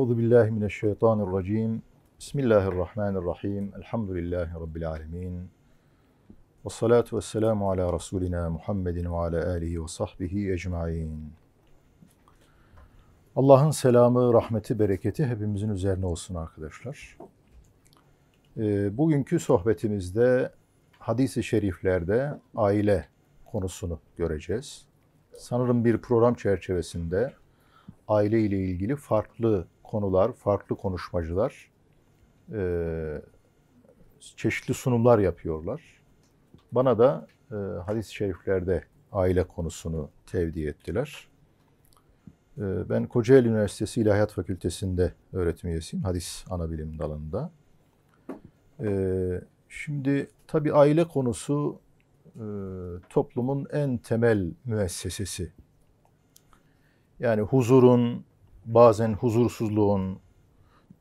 Euzu billahi mineşşeytanirracim. Bismillahirrahmanirrahim. Elhamdülillahi rabbil alamin. Ve salatu vesselamu ala rasulina Muhammedin ve ala alihi ve sahbihi ecmaîn. Allah'ın selamı, rahmeti, bereketi hepimizin üzerine olsun arkadaşlar. Ee, bugünkü sohbetimizde hadis-i şeriflerde aile konusunu göreceğiz. Sanırım bir program çerçevesinde aile ile ilgili farklı konular, farklı konuşmacılar, e, çeşitli sunumlar yapıyorlar. Bana da e, hadis-i şeriflerde aile konusunu tevdi ettiler. E, ben Kocaeli Üniversitesi İlahiyat Fakültesi'nde öğretim üyesiyim, hadis anabilim dalında. E, şimdi tabii aile konusu e, toplumun en temel müessesesi. Yani huzurun, bazen huzursuzluğun,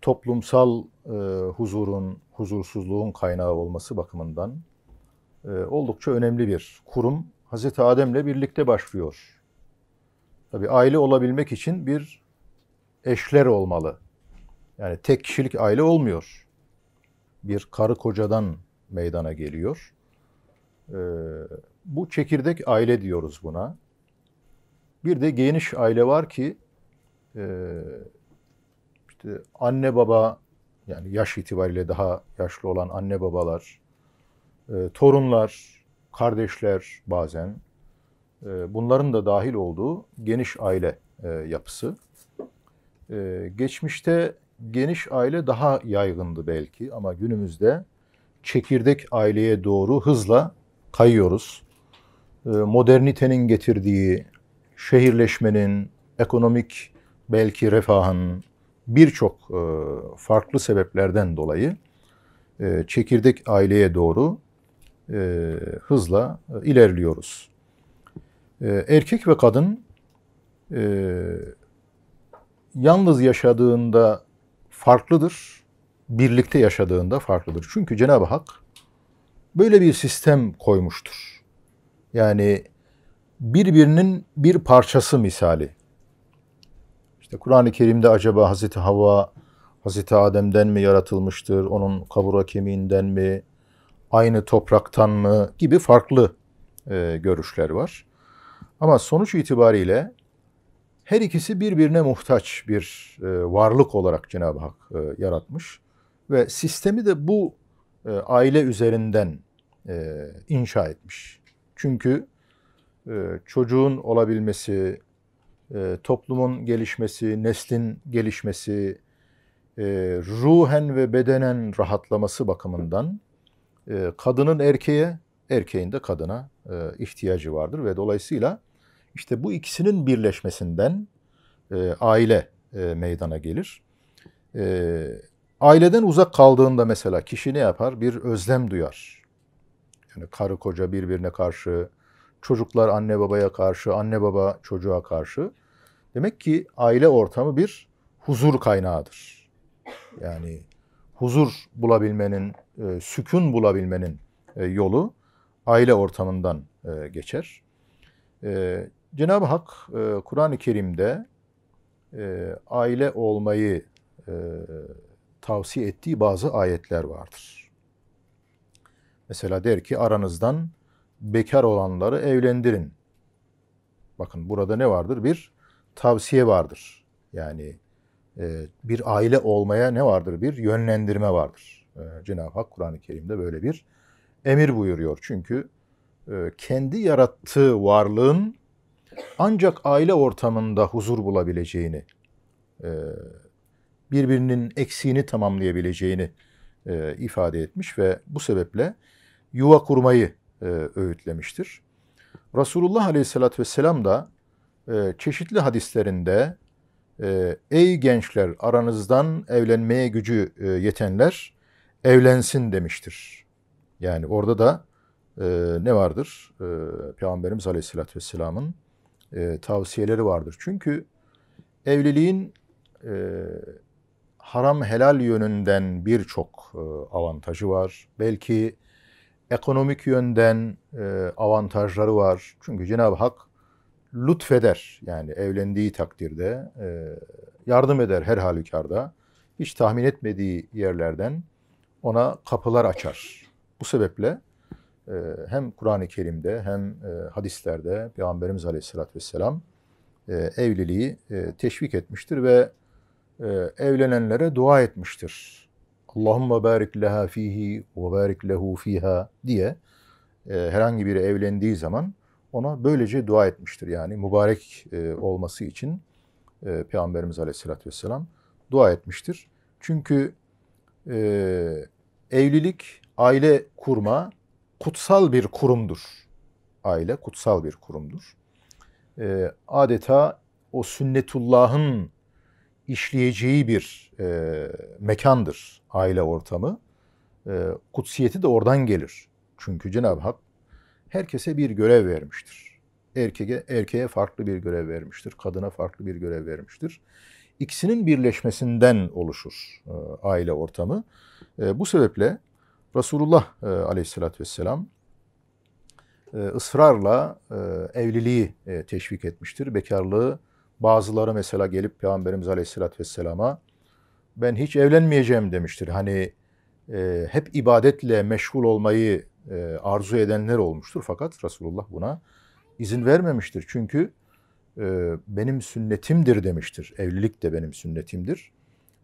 toplumsal e, huzurun, huzursuzluğun kaynağı olması bakımından e, oldukça önemli bir kurum. Hazreti Adem'le birlikte başlıyor. Tabi aile olabilmek için bir eşler olmalı. Yani tek kişilik aile olmuyor. Bir karı kocadan meydana geliyor. E, bu çekirdek aile diyoruz buna. Bir de geniş aile var ki ee, işte anne baba yani yaş itibariyle daha yaşlı olan anne babalar, e, torunlar, kardeşler bazen e, bunların da dahil olduğu geniş aile e, yapısı. Geçmişte geniş aile daha yaygındı belki ama günümüzde çekirdek aileye doğru hızla kayıyoruz. Modernitenin getirdiği şehirleşmenin, ekonomik belki refahın birçok e, farklı sebeplerden dolayı e, çekirdek aileye doğru e, hızla ilerliyoruz. Erkek ve kadın yalnız yaşadığında farklıdır, birlikte yaşadığında farklıdır. Çünkü Cenab-ı Hak böyle bir sistem koymuştur. Yani birbirinin bir parçası misali. İşte Kur'an-ı Kerim'de acaba Hazreti Hava Hazreti Adem'den mi yaratılmıştır? Onun kaburga kemiğinden mi? Aynı topraktan mı? Gibi farklı e, görüşler var. Ama sonuç itibariyle her ikisi birbirine muhtaç bir e, varlık olarak Cenab-ı Hak e, yaratmış ve sistemi de bu e, aile üzerinden e, inşa etmiş. Çünkü e, çocuğun olabilmesi, ee, toplumun gelişmesi, neslin gelişmesi, e, ruhen ve bedenen rahatlaması bakımından e, kadının erkeğe, erkeğin de kadına e, ihtiyacı vardır ve dolayısıyla işte bu ikisinin birleşmesinden aile meydana gelir. aileden uzak kaldığında mesela kişi ne yapar? Bir özlem duyar. Yani karı koca birbirine karşı Çocuklar anne babaya karşı, anne baba çocuğa karşı. Demek ki aile ortamı bir huzur kaynağıdır. Yani huzur bulabilmenin, e, sükun bulabilmenin e, yolu aile ortamından e, geçer. E, Cenab-ı Hak e, Kur'an-ı Kerim'de e, aile olmayı e, tavsiye ettiği bazı ayetler vardır. Mesela der ki aranızdan bekar olanları evlendirin. Bakın burada ne vardır? Bir tavsiye vardır. Yani e, bir aile olmaya ne vardır? Bir yönlendirme vardır. E, Cenab-ı Hak Kur'an-ı Kerim'de böyle bir emir buyuruyor. Çünkü e, kendi yarattığı varlığın ancak aile ortamında huzur bulabileceğini, e, birbirinin eksiğini tamamlayabileceğini e, ifade etmiş ve bu sebeple yuva kurmayı e, öğütlemiştir. Resulullah Aleyhisselatü Vesselam da e, çeşitli hadislerinde e, ey gençler aranızdan evlenmeye gücü e, yetenler evlensin demiştir. Yani orada da e, ne vardır? E, Peygamberimiz Aleyhisselatü Vesselam'ın e, tavsiyeleri vardır. Çünkü evliliğin e, haram helal yönünden birçok e, avantajı var. Belki ekonomik yönden e, avantajları var. Çünkü Cenab-ı Hak lütfeder. Yani evlendiği takdirde e, yardım eder her halükarda. Hiç tahmin etmediği yerlerden ona kapılar açar. Bu sebeple e, hem Kur'an-ı Kerim'de hem e, hadislerde Peygamberimiz Aleyhisselatü Vesselam e, evliliği e, teşvik etmiştir ve e, evlenenlere dua etmiştir. Allahumma barik leha fihi ve barik lehu fiha diye e, herhangi biri evlendiği zaman ona böylece dua etmiştir. Yani mübarek e, olması için e, Peygamberimiz Aleyhisselatü Vesselam dua etmiştir. Çünkü e, evlilik, aile kurma kutsal bir kurumdur. Aile kutsal bir kurumdur. E, adeta o sünnetullahın işleyeceği bir e, mekandır aile ortamı. E, kutsiyeti de oradan gelir. Çünkü Cenab-ı Hak herkese bir görev vermiştir. Erkeğe, erkeğe farklı bir görev vermiştir, kadına farklı bir görev vermiştir. İkisinin birleşmesinden oluşur e, aile ortamı. E, bu sebeple Resulullah e, aleyhissalatü vesselam e, ısrarla e, evliliği e, teşvik etmiştir, bekarlığı Bazıları mesela gelip Peygamberimiz Aleyhisselatü Vesselam'a ben hiç evlenmeyeceğim demiştir. Hani e, hep ibadetle meşgul olmayı e, arzu edenler olmuştur. Fakat Resulullah buna izin vermemiştir. Çünkü e, benim sünnetimdir demiştir. Evlilik de benim sünnetimdir.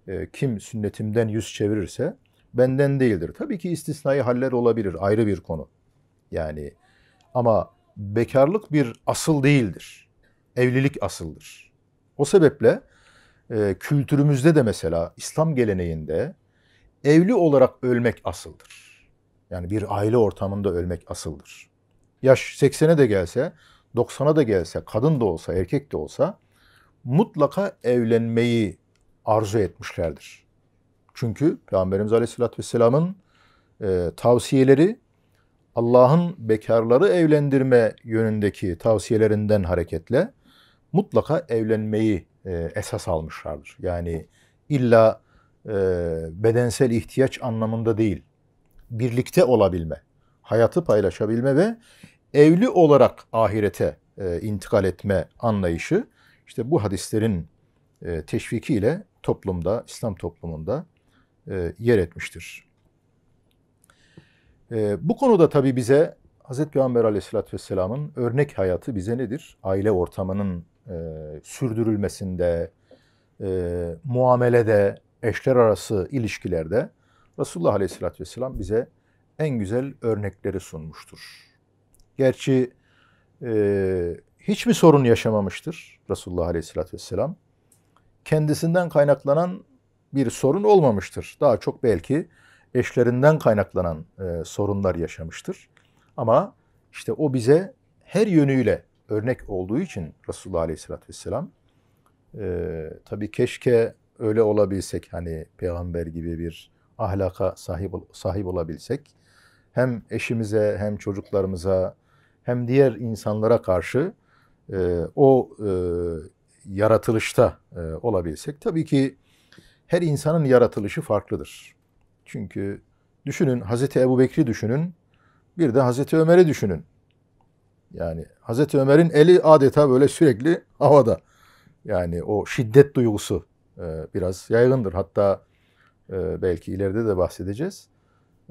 E, kim sünnetimden yüz çevirirse benden değildir. Tabii ki istisnai haller olabilir. Ayrı bir konu. Yani ama bekarlık bir asıl değildir. Evlilik asıldır. O sebeple e, kültürümüzde de mesela İslam geleneğinde evli olarak ölmek asıldır. Yani bir aile ortamında ölmek asıldır. Yaş 80'e de gelse, 90'a da gelse, kadın da olsa, erkek de olsa mutlaka evlenmeyi arzu etmişlerdir. Çünkü Peygamberimiz Aleyhisselatü Vesselam'ın e, tavsiyeleri Allah'ın bekarları evlendirme yönündeki tavsiyelerinden hareketle mutlaka evlenmeyi e, esas almışlardır. Yani illa e, bedensel ihtiyaç anlamında değil, birlikte olabilme, hayatı paylaşabilme ve evli olarak ahirete e, intikal etme anlayışı işte bu hadislerin e, teşvikiyle toplumda, İslam toplumunda e, yer etmiştir. E, bu konuda tabi bize Hz. Peygamber aleyhissalatü vesselamın örnek hayatı bize nedir? Aile ortamının e, sürdürülmesinde, e, muamelede, eşler arası ilişkilerde Resulullah Aleyhisselatü Vesselam bize en güzel örnekleri sunmuştur. Gerçi e, hiç mi sorun yaşamamıştır Resulullah Aleyhisselatü Vesselam? Kendisinden kaynaklanan bir sorun olmamıştır. Daha çok belki eşlerinden kaynaklanan e, sorunlar yaşamıştır. Ama işte o bize her yönüyle örnek olduğu için Resulullah Aleyhisselatü Vesselam e, tabii keşke öyle olabilsek hani peygamber gibi bir ahlaka sahip, sahip olabilsek hem eşimize hem çocuklarımıza hem diğer insanlara karşı e, o e, yaratılışta e, olabilsek tabii ki her insanın yaratılışı farklıdır. Çünkü düşünün Hazreti Ebu Bekri düşünün bir de Hazreti Ömer'i düşünün. Yani Hazreti Ömer'in eli adeta böyle sürekli havada. Yani o şiddet duygusu e, biraz yaygındır. Hatta e, belki ileride de bahsedeceğiz.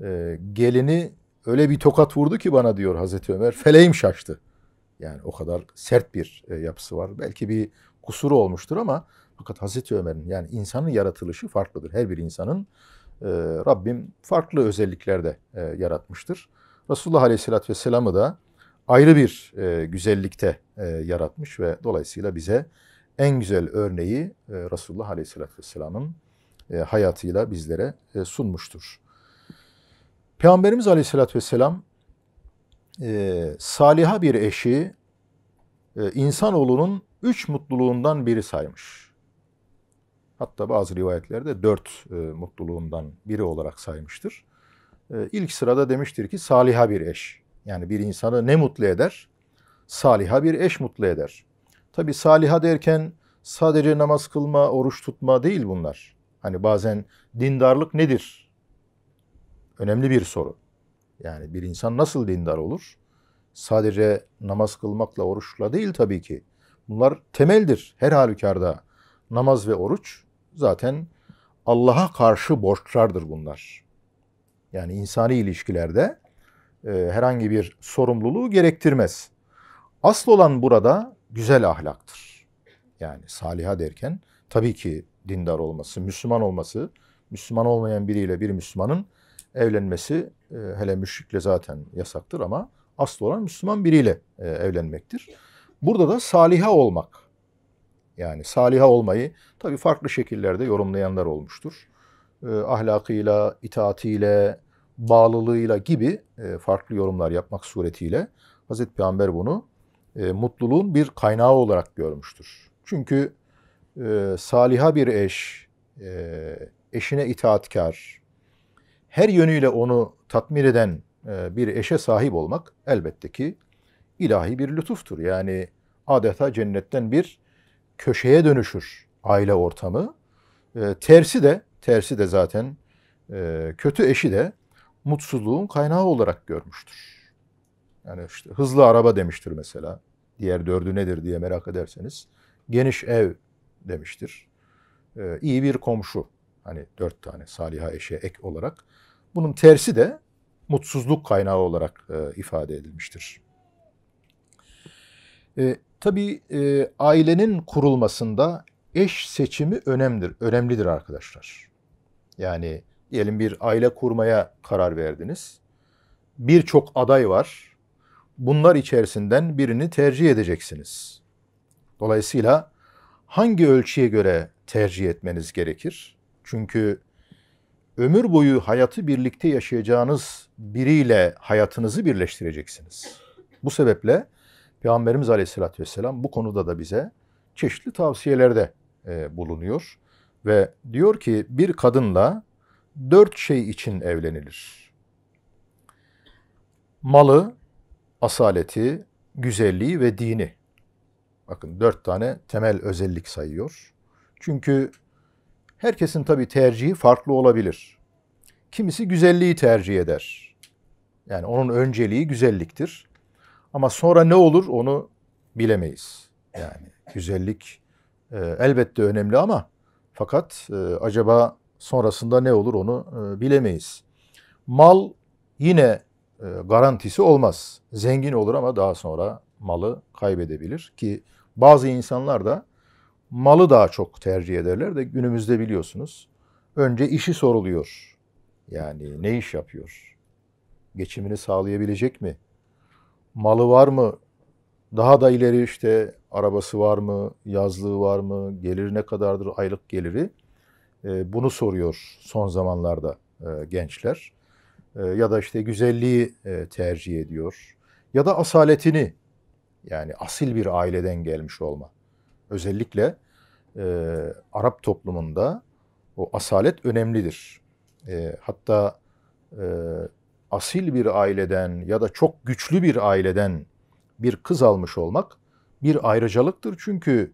E, gelini öyle bir tokat vurdu ki bana diyor Hazreti Ömer. Feleğim şaştı. Yani o kadar sert bir e, yapısı var. Belki bir kusuru olmuştur ama fakat Hazreti Ömer'in yani insanın yaratılışı farklıdır. Her bir insanın e, Rabbim farklı özelliklerde e, yaratmıştır. Resulullah Aleyhisselatü Vesselam'ı da ayrı bir e, güzellikte e, yaratmış ve dolayısıyla bize en güzel örneği e, Resulullah Aleyhisselatü Vesselam'ın e, hayatıyla bizlere e, sunmuştur. Peygamberimiz Aleyhisselatü Vesselam e, saliha bir eşi e, insanoğlunun üç mutluluğundan biri saymış. Hatta bazı rivayetlerde dört e, mutluluğundan biri olarak saymıştır. E, ilk sırada demiştir ki saliha bir eş. Yani bir insanı ne mutlu eder? Saliha bir eş mutlu eder. Tabi saliha derken sadece namaz kılma, oruç tutma değil bunlar. Hani bazen dindarlık nedir? Önemli bir soru. Yani bir insan nasıl dindar olur? Sadece namaz kılmakla, oruçla değil tabii ki. Bunlar temeldir her halükarda. Namaz ve oruç zaten Allah'a karşı borçlardır bunlar. Yani insani ilişkilerde e, herhangi bir sorumluluğu gerektirmez. Asıl olan burada güzel ahlaktır. Yani saliha derken tabii ki dindar olması, Müslüman olması, Müslüman olmayan biriyle bir Müslümanın evlenmesi e, hele müşrikle zaten yasaktır ama asıl olan Müslüman biriyle e, evlenmektir. Burada da saliha olmak. Yani saliha olmayı tabii farklı şekillerde yorumlayanlar olmuştur. E, ahlakıyla, itaatiyle, bağlılığıyla gibi e, farklı yorumlar yapmak suretiyle Hazreti Peygamber bunu e, mutluluğun bir kaynağı olarak görmüştür. Çünkü e, saliha bir eş, e, eşine itaatkar, her yönüyle onu tatmin eden bir eşe sahip olmak elbette ki ilahi bir lütuftur. Yani adeta cennetten bir köşeye dönüşür aile ortamı. tersi de tersi de zaten kötü eşi de mutsuzluğun kaynağı olarak görmüştür. Yani işte hızlı araba demiştir mesela. Diğer dördü nedir diye merak ederseniz. Geniş ev demiştir. Ee, iyi bir komşu. Hani dört tane saliha eşe ek olarak. Bunun tersi de mutsuzluk kaynağı olarak e, ifade edilmiştir. E, tabii e, ailenin kurulmasında eş seçimi önemlidir, önemlidir arkadaşlar. Yani diyelim bir aile kurmaya karar verdiniz. Birçok aday var. Bunlar içerisinden birini tercih edeceksiniz. Dolayısıyla hangi ölçüye göre tercih etmeniz gerekir? Çünkü ömür boyu hayatı birlikte yaşayacağınız biriyle hayatınızı birleştireceksiniz. Bu sebeple Peygamberimiz Aleyhisselatü Vesselam bu konuda da bize çeşitli tavsiyelerde e, bulunuyor ve diyor ki bir kadınla dört şey için evlenilir. Malı, asaleti, güzelliği ve dini. Bakın dört tane temel özellik sayıyor. Çünkü herkesin tabii tercihi farklı olabilir. Kimisi güzelliği tercih eder. Yani onun önceliği güzelliktir. Ama sonra ne olur onu bilemeyiz. Yani güzellik e, elbette önemli ama fakat e, acaba sonrasında ne olur onu e, bilemeyiz. Mal yine e, garantisi olmaz. Zengin olur ama daha sonra malı kaybedebilir ki bazı insanlar da malı daha çok tercih ederler de günümüzde biliyorsunuz. Önce işi soruluyor. Yani ne iş yapıyor? Geçimini sağlayabilecek mi? Malı var mı? Daha da ileri işte arabası var mı? Yazlığı var mı? Gelir ne kadardır aylık geliri? Ee, bunu soruyor son zamanlarda e, gençler. Ee, ya da işte güzelliği e, tercih ediyor. Ya da asaletini yani asil bir aileden gelmiş olma. Özellikle e, Arap toplumunda o asalet önemlidir. E, hatta e, asil bir aileden ya da çok güçlü bir aileden bir kız almış olmak bir ayrıcalıktır. Çünkü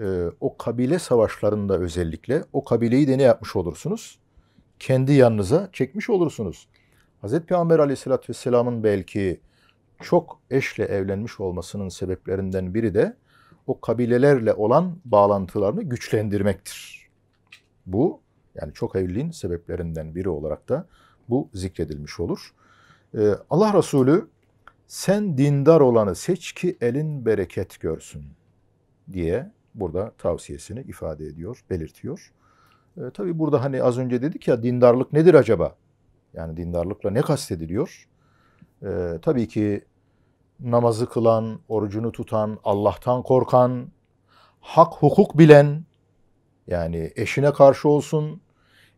e, o kabile savaşlarında özellikle o kabileyi de ne yapmış olursunuz? Kendi yanınıza çekmiş olursunuz. Hazreti Peygamber aleyhissalatü vesselamın belki çok eşle evlenmiş olmasının sebeplerinden biri de o kabilelerle olan bağlantılarını güçlendirmektir. Bu yani çok evliliğin sebeplerinden biri olarak da bu zikredilmiş olur. Ee, Allah Resulü sen dindar olanı seç ki elin bereket görsün diye burada tavsiyesini ifade ediyor, belirtiyor. E, tabii burada hani az önce dedik ya dindarlık nedir acaba? Yani dindarlıkla ne kastediliyor? E, tabii ki namazı kılan, orucunu tutan, Allah'tan korkan, hak hukuk bilen, yani eşine karşı olsun,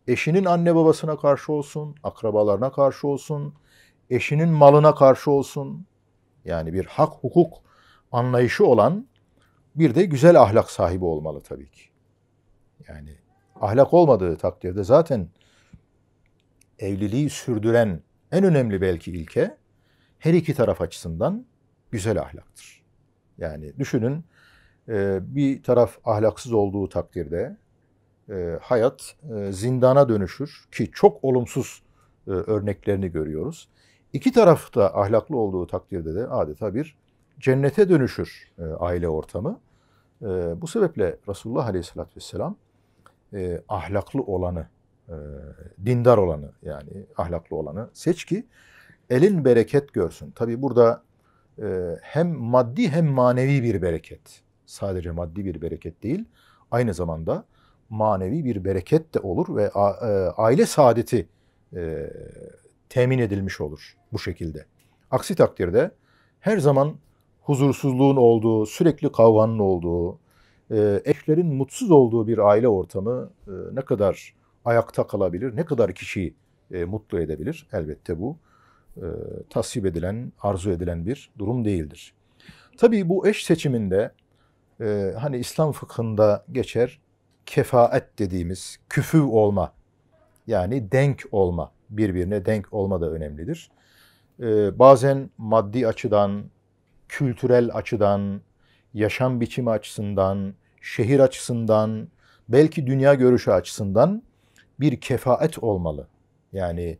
eşinin anne babasına karşı olsun, akrabalarına karşı olsun, eşinin malına karşı olsun. Yani bir hak hukuk anlayışı olan bir de güzel ahlak sahibi olmalı tabii ki. Yani ahlak olmadığı takdirde zaten evliliği sürdüren en önemli belki ilke her iki taraf açısından güzel ahlaktır. Yani düşünün e, bir taraf ahlaksız olduğu takdirde e, hayat e, zindana dönüşür ki çok olumsuz örneklerini görüyoruz. İki taraf da ahlaklı olduğu takdirde de adeta bir cennete dönüşür e, aile ortamı. E, bu sebeple Resulullah Aleyhisselatü Vesselam e, ahlaklı olanı, e, dindar olanı yani ahlaklı olanı seç ki elin bereket görsün. Tabi burada e, hem maddi hem manevi bir bereket. Sadece maddi bir bereket değil, aynı zamanda manevi bir bereket de olur ve a, e, aile saadeti e, temin edilmiş olur bu şekilde. Aksi takdirde her zaman huzursuzluğun olduğu, sürekli kavganın olduğu, e, eşlerin mutsuz olduğu bir aile ortamı e, ne kadar ayakta kalabilir, ne kadar kişiyi e, mutlu edebilir? Elbette bu tasvip edilen, arzu edilen bir durum değildir. Tabii bu eş seçiminde hani İslam fıkhında geçer kefaet dediğimiz küfüv olma yani denk olma birbirine denk olma da önemlidir. Bazen maddi açıdan kültürel açıdan, yaşam biçimi açısından, şehir açısından, belki dünya görüşü açısından bir kefaet olmalı. Yani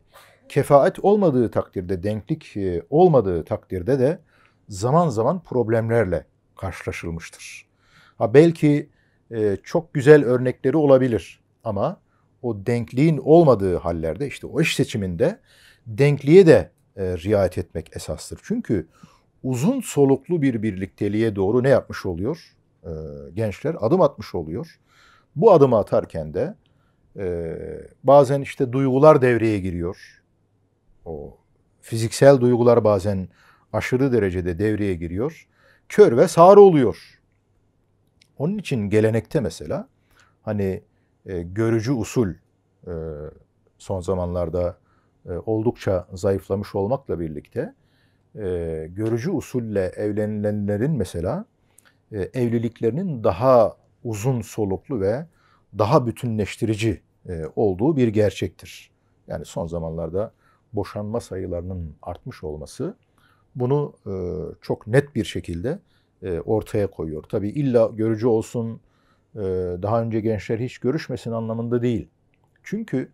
kefaet olmadığı takdirde, denklik e, olmadığı takdirde de zaman zaman problemlerle karşılaşılmıştır. Ha belki e, çok güzel örnekleri olabilir ama o denkliğin olmadığı hallerde işte o iş seçiminde denkliğe de e, riayet etmek esastır. Çünkü uzun soluklu bir birlikteliğe doğru ne yapmış oluyor? E, gençler adım atmış oluyor. Bu adımı atarken de e, bazen işte duygular devreye giriyor. O fiziksel duygular bazen aşırı derecede devreye giriyor. Kör ve sağır oluyor. Onun için gelenekte mesela hani e, görücü usul e, son zamanlarda e, oldukça zayıflamış olmakla birlikte e, görücü usulle evlenilenlerin mesela e, evliliklerinin daha uzun soluklu ve daha bütünleştirici e, olduğu bir gerçektir. Yani son zamanlarda boşanma sayılarının artmış olması bunu e, çok net bir şekilde e, ortaya koyuyor. Tabi illa görücü olsun, e, daha önce gençler hiç görüşmesin anlamında değil. Çünkü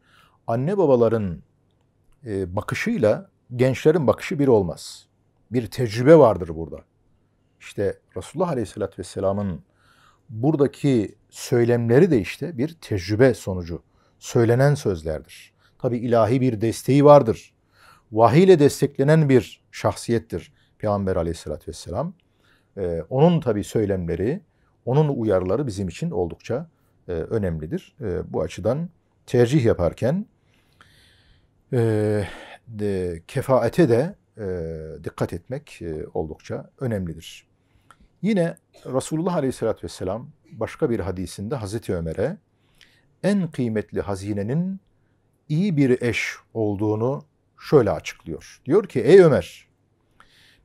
anne babaların e, bakışıyla gençlerin bakışı bir olmaz bir tecrübe vardır burada. İşte Resulullah Aleyhisselatü Vesselam'ın buradaki söylemleri de işte bir tecrübe sonucu. Söylenen sözlerdir. Tabi ilahi bir desteği vardır. Vahiy ile desteklenen bir şahsiyettir Peygamber Aleyhisselatü vesselam. Ee, onun tabi söylemleri, onun uyarıları bizim için oldukça e, önemlidir. E, bu açıdan tercih yaparken e, de, kefaete de e, dikkat etmek e, oldukça önemlidir. Yine Resulullah Aleyhisselatü Vesselam başka bir hadisinde Hazreti Ömer'e en kıymetli hazinenin iyi bir eş olduğunu şöyle açıklıyor. Diyor ki ey Ömer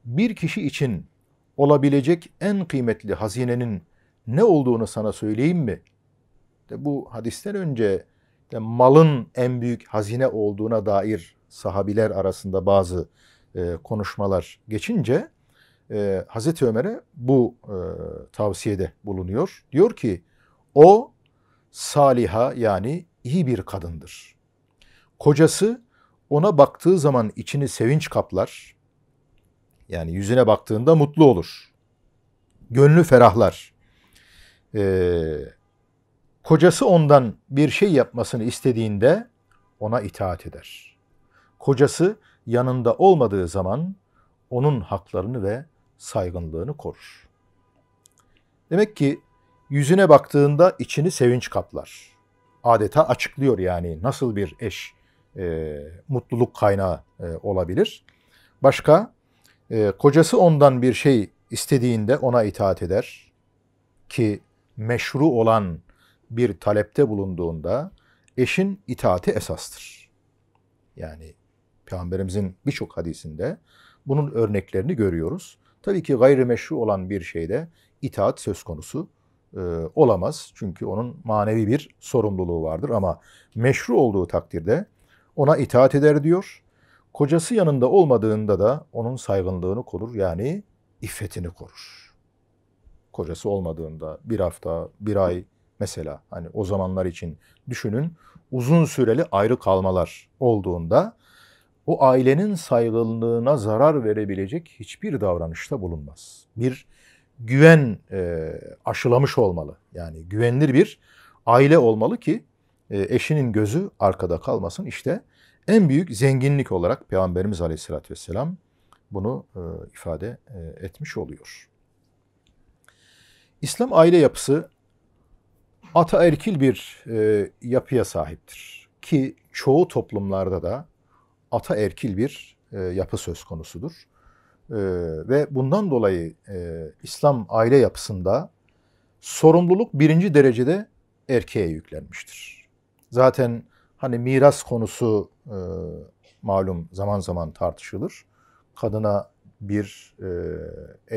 bir kişi için olabilecek en kıymetli hazinenin ne olduğunu sana söyleyeyim mi? De bu hadisten önce de malın en büyük hazine olduğuna dair sahabiler arasında bazı e, konuşmalar geçince e, Hazreti Ömer'e bu e, tavsiyede bulunuyor. Diyor ki o saliha yani iyi bir kadındır. Kocası ona baktığı zaman içini sevinç kaplar. Yani yüzüne baktığında mutlu olur. Gönlü ferahlar. Ee, kocası ondan bir şey yapmasını istediğinde ona itaat eder. Kocası yanında olmadığı zaman onun haklarını ve saygınlığını korur. Demek ki yüzüne baktığında içini sevinç kaplar. Adeta açıklıyor yani nasıl bir eş e, mutluluk kaynağı e, olabilir. Başka e, kocası ondan bir şey istediğinde ona itaat eder ki meşru olan bir talepte bulunduğunda eşin itaati esastır. Yani Peygamberimizin birçok hadisinde bunun örneklerini görüyoruz. Tabii ki gayrimeşru olan bir şeyde itaat söz konusu e, olamaz. Çünkü onun manevi bir sorumluluğu vardır ama meşru olduğu takdirde ona itaat eder diyor. Kocası yanında olmadığında da onun saygınlığını korur yani iffetini korur. Kocası olmadığında bir hafta, bir ay mesela hani o zamanlar için düşünün uzun süreli ayrı kalmalar olduğunda o ailenin saygınlığına zarar verebilecek hiçbir davranışta bulunmaz. Bir güven e, aşılamış olmalı. Yani güvenilir bir aile olmalı ki e, eşinin gözü arkada kalmasın. İşte en büyük zenginlik olarak Peygamberimiz Aleyhisselatü Vesselam bunu e, ifade e, etmiş oluyor. İslam aile yapısı ataerkil bir e, yapıya sahiptir. Ki çoğu toplumlarda da ata erkil bir e, yapı söz konusudur. E, ve bundan dolayı e, İslam aile yapısında sorumluluk birinci derecede erkeğe yüklenmiştir. Zaten hani miras konusu e, malum zaman zaman tartışılır. Kadına bir, e,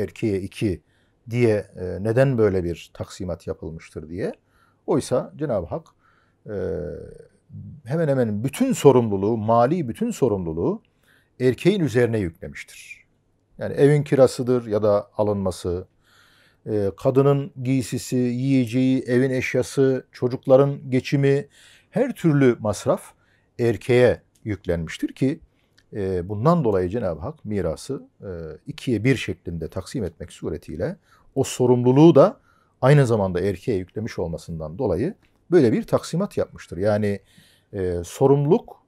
erkeğe iki diye e, neden böyle bir taksimat yapılmıştır diye. Oysa Cenab-ı Hak e, hemen hemen bütün sorumluluğu, mali bütün sorumluluğu erkeğin üzerine yüklemiştir. Yani evin kirasıdır ya da alınması, e, kadının giysisi, yiyeceği, evin eşyası, çocukların geçimi, her türlü masraf erkeğe yüklenmiştir ki e, bundan dolayı Cenab-ı Hak mirası e, ikiye bir şeklinde taksim etmek suretiyle o sorumluluğu da aynı zamanda erkeğe yüklemiş olmasından dolayı böyle bir taksimat yapmıştır. Yani e, sorumluluk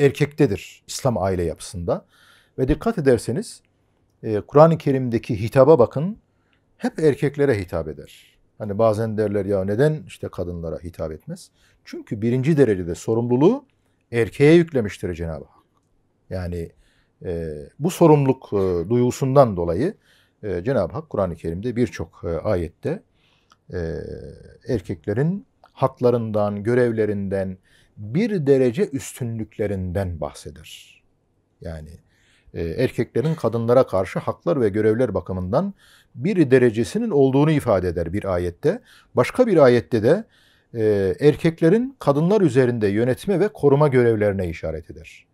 e, erkektedir İslam aile yapısında. Ve dikkat ederseniz e, Kur'an-ı Kerim'deki hitaba bakın hep erkeklere hitap eder. Hani bazen derler ya neden işte kadınlara hitap etmez? Çünkü birinci derecede sorumluluğu erkeğe yüklemiştir Cenab-ı Hak. Yani e, bu sorumluluk e, duygusundan dolayı e, Cenab-ı Hak Kur'an-ı Kerim'de birçok e, ayette e, erkeklerin haklarından, görevlerinden, bir derece üstünlüklerinden bahseder. Yani e, erkeklerin kadınlara karşı haklar ve görevler bakımından bir derecesinin olduğunu ifade eder bir ayette. Başka bir ayette de e, erkeklerin kadınlar üzerinde yönetme ve koruma görevlerine işaret eder.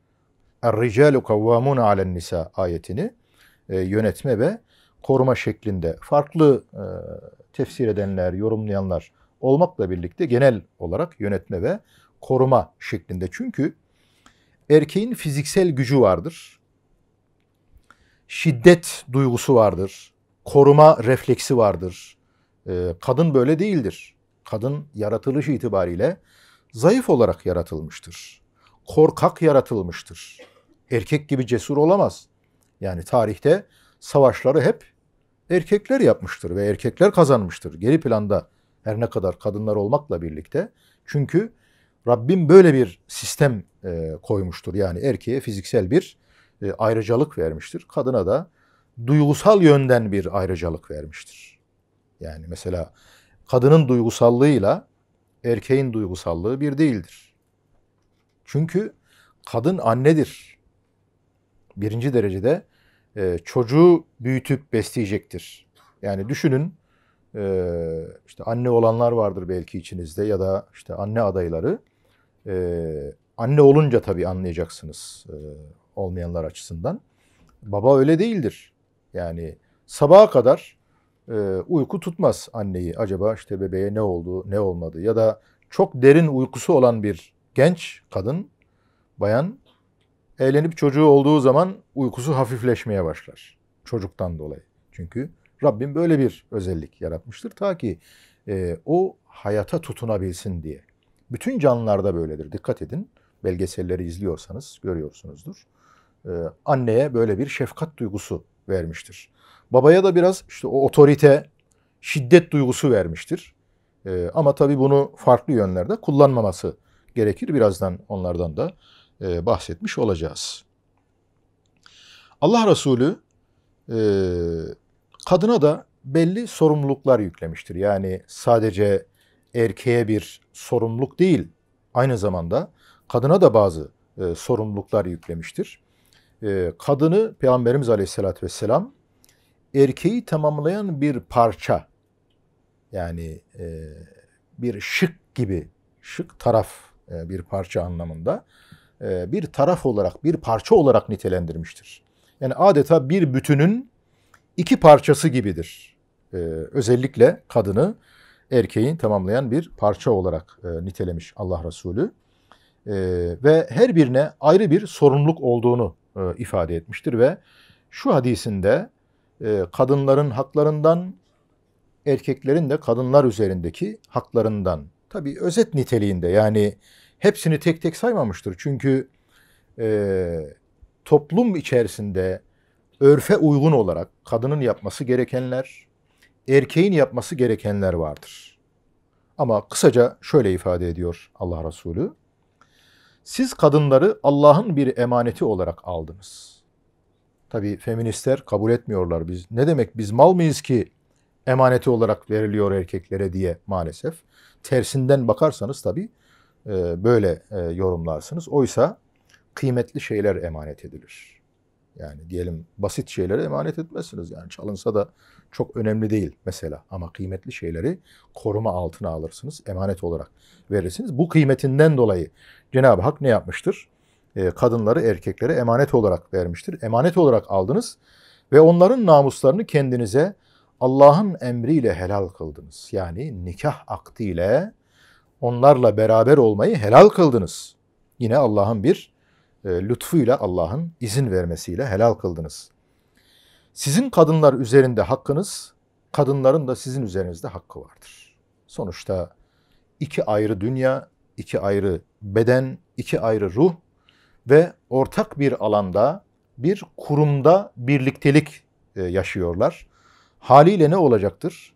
Er-ricalu kavvamuna alen nisa ayetini e, yönetme ve koruma şeklinde farklı e, tefsir edenler, yorumlayanlar olmakla birlikte genel olarak yönetme ve koruma şeklinde. Çünkü erkeğin fiziksel gücü vardır. Şiddet duygusu vardır. Koruma refleksi vardır. Ee, kadın böyle değildir. Kadın yaratılış itibariyle zayıf olarak yaratılmıştır. Korkak yaratılmıştır. Erkek gibi cesur olamaz. Yani tarihte savaşları hep erkekler yapmıştır ve erkekler kazanmıştır. Geri planda her ne kadar kadınlar olmakla birlikte. Çünkü Rabbim böyle bir sistem e, koymuştur. Yani erkeğe fiziksel bir e, ayrıcalık vermiştir. Kadına da duygusal yönden bir ayrıcalık vermiştir. Yani mesela kadının duygusallığıyla erkeğin duygusallığı bir değildir. Çünkü kadın annedir. Birinci derecede e, çocuğu büyütüp besleyecektir. Yani düşünün ee, işte anne olanlar vardır belki içinizde ya da işte anne adayları. Ee, anne olunca tabii anlayacaksınız e, olmayanlar açısından. Baba öyle değildir. Yani sabaha kadar e, uyku tutmaz anneyi. Acaba işte bebeğe ne oldu, ne olmadı ya da çok derin uykusu olan bir genç kadın, bayan eğlenip çocuğu olduğu zaman uykusu hafifleşmeye başlar. Çocuktan dolayı. Çünkü Rabbim böyle bir özellik yaratmıştır ta ki e, o hayata tutunabilsin diye. Bütün canlılarda böyledir. Dikkat edin. Belgeselleri izliyorsanız görüyorsunuzdur. E, anneye böyle bir şefkat duygusu vermiştir. Babaya da biraz işte o otorite, şiddet duygusu vermiştir. E, ama tabii bunu farklı yönlerde kullanmaması gerekir. Birazdan onlardan da e, bahsetmiş olacağız. Allah Resulü e, Kadına da belli sorumluluklar yüklemiştir. Yani sadece erkeğe bir sorumluluk değil, aynı zamanda kadına da bazı e, sorumluluklar yüklemiştir. E, kadını Peygamberimiz Aleyhisselatü Vesselam erkeği tamamlayan bir parça, yani e, bir şık gibi, şık taraf e, bir parça anlamında e, bir taraf olarak, bir parça olarak nitelendirmiştir. Yani adeta bir bütünün iki parçası gibidir. Ee, özellikle kadını erkeğin tamamlayan bir parça olarak e, nitelemiş Allah Resulü. E, ve her birine ayrı bir sorumluluk olduğunu e, ifade etmiştir ve şu hadisinde e, kadınların haklarından, erkeklerin de kadınlar üzerindeki haklarından. Tabi özet niteliğinde yani hepsini tek tek saymamıştır. Çünkü e, toplum içerisinde örfe uygun olarak kadının yapması gerekenler, erkeğin yapması gerekenler vardır. Ama kısaca şöyle ifade ediyor Allah Resulü. Siz kadınları Allah'ın bir emaneti olarak aldınız. Tabi feministler kabul etmiyorlar biz. Ne demek biz mal mıyız ki emaneti olarak veriliyor erkeklere diye maalesef. Tersinden bakarsanız tabi e, böyle e, yorumlarsınız. Oysa kıymetli şeyler emanet edilir. Yani diyelim basit şeylere emanet etmezsiniz. Yani çalınsa da çok önemli değil mesela. Ama kıymetli şeyleri koruma altına alırsınız. Emanet olarak verirsiniz. Bu kıymetinden dolayı Cenab-ı Hak ne yapmıştır? E, kadınları erkeklere emanet olarak vermiştir. Emanet olarak aldınız ve onların namuslarını kendinize Allah'ın emriyle helal kıldınız. Yani nikah akdiyle onlarla beraber olmayı helal kıldınız. Yine Allah'ın bir e, lütfuyla Allah'ın izin vermesiyle helal kıldınız. Sizin kadınlar üzerinde hakkınız, kadınların da sizin üzerinizde hakkı vardır. Sonuçta iki ayrı dünya, iki ayrı beden, iki ayrı ruh ve ortak bir alanda, bir kurumda birliktelik e, yaşıyorlar. Haliyle ne olacaktır?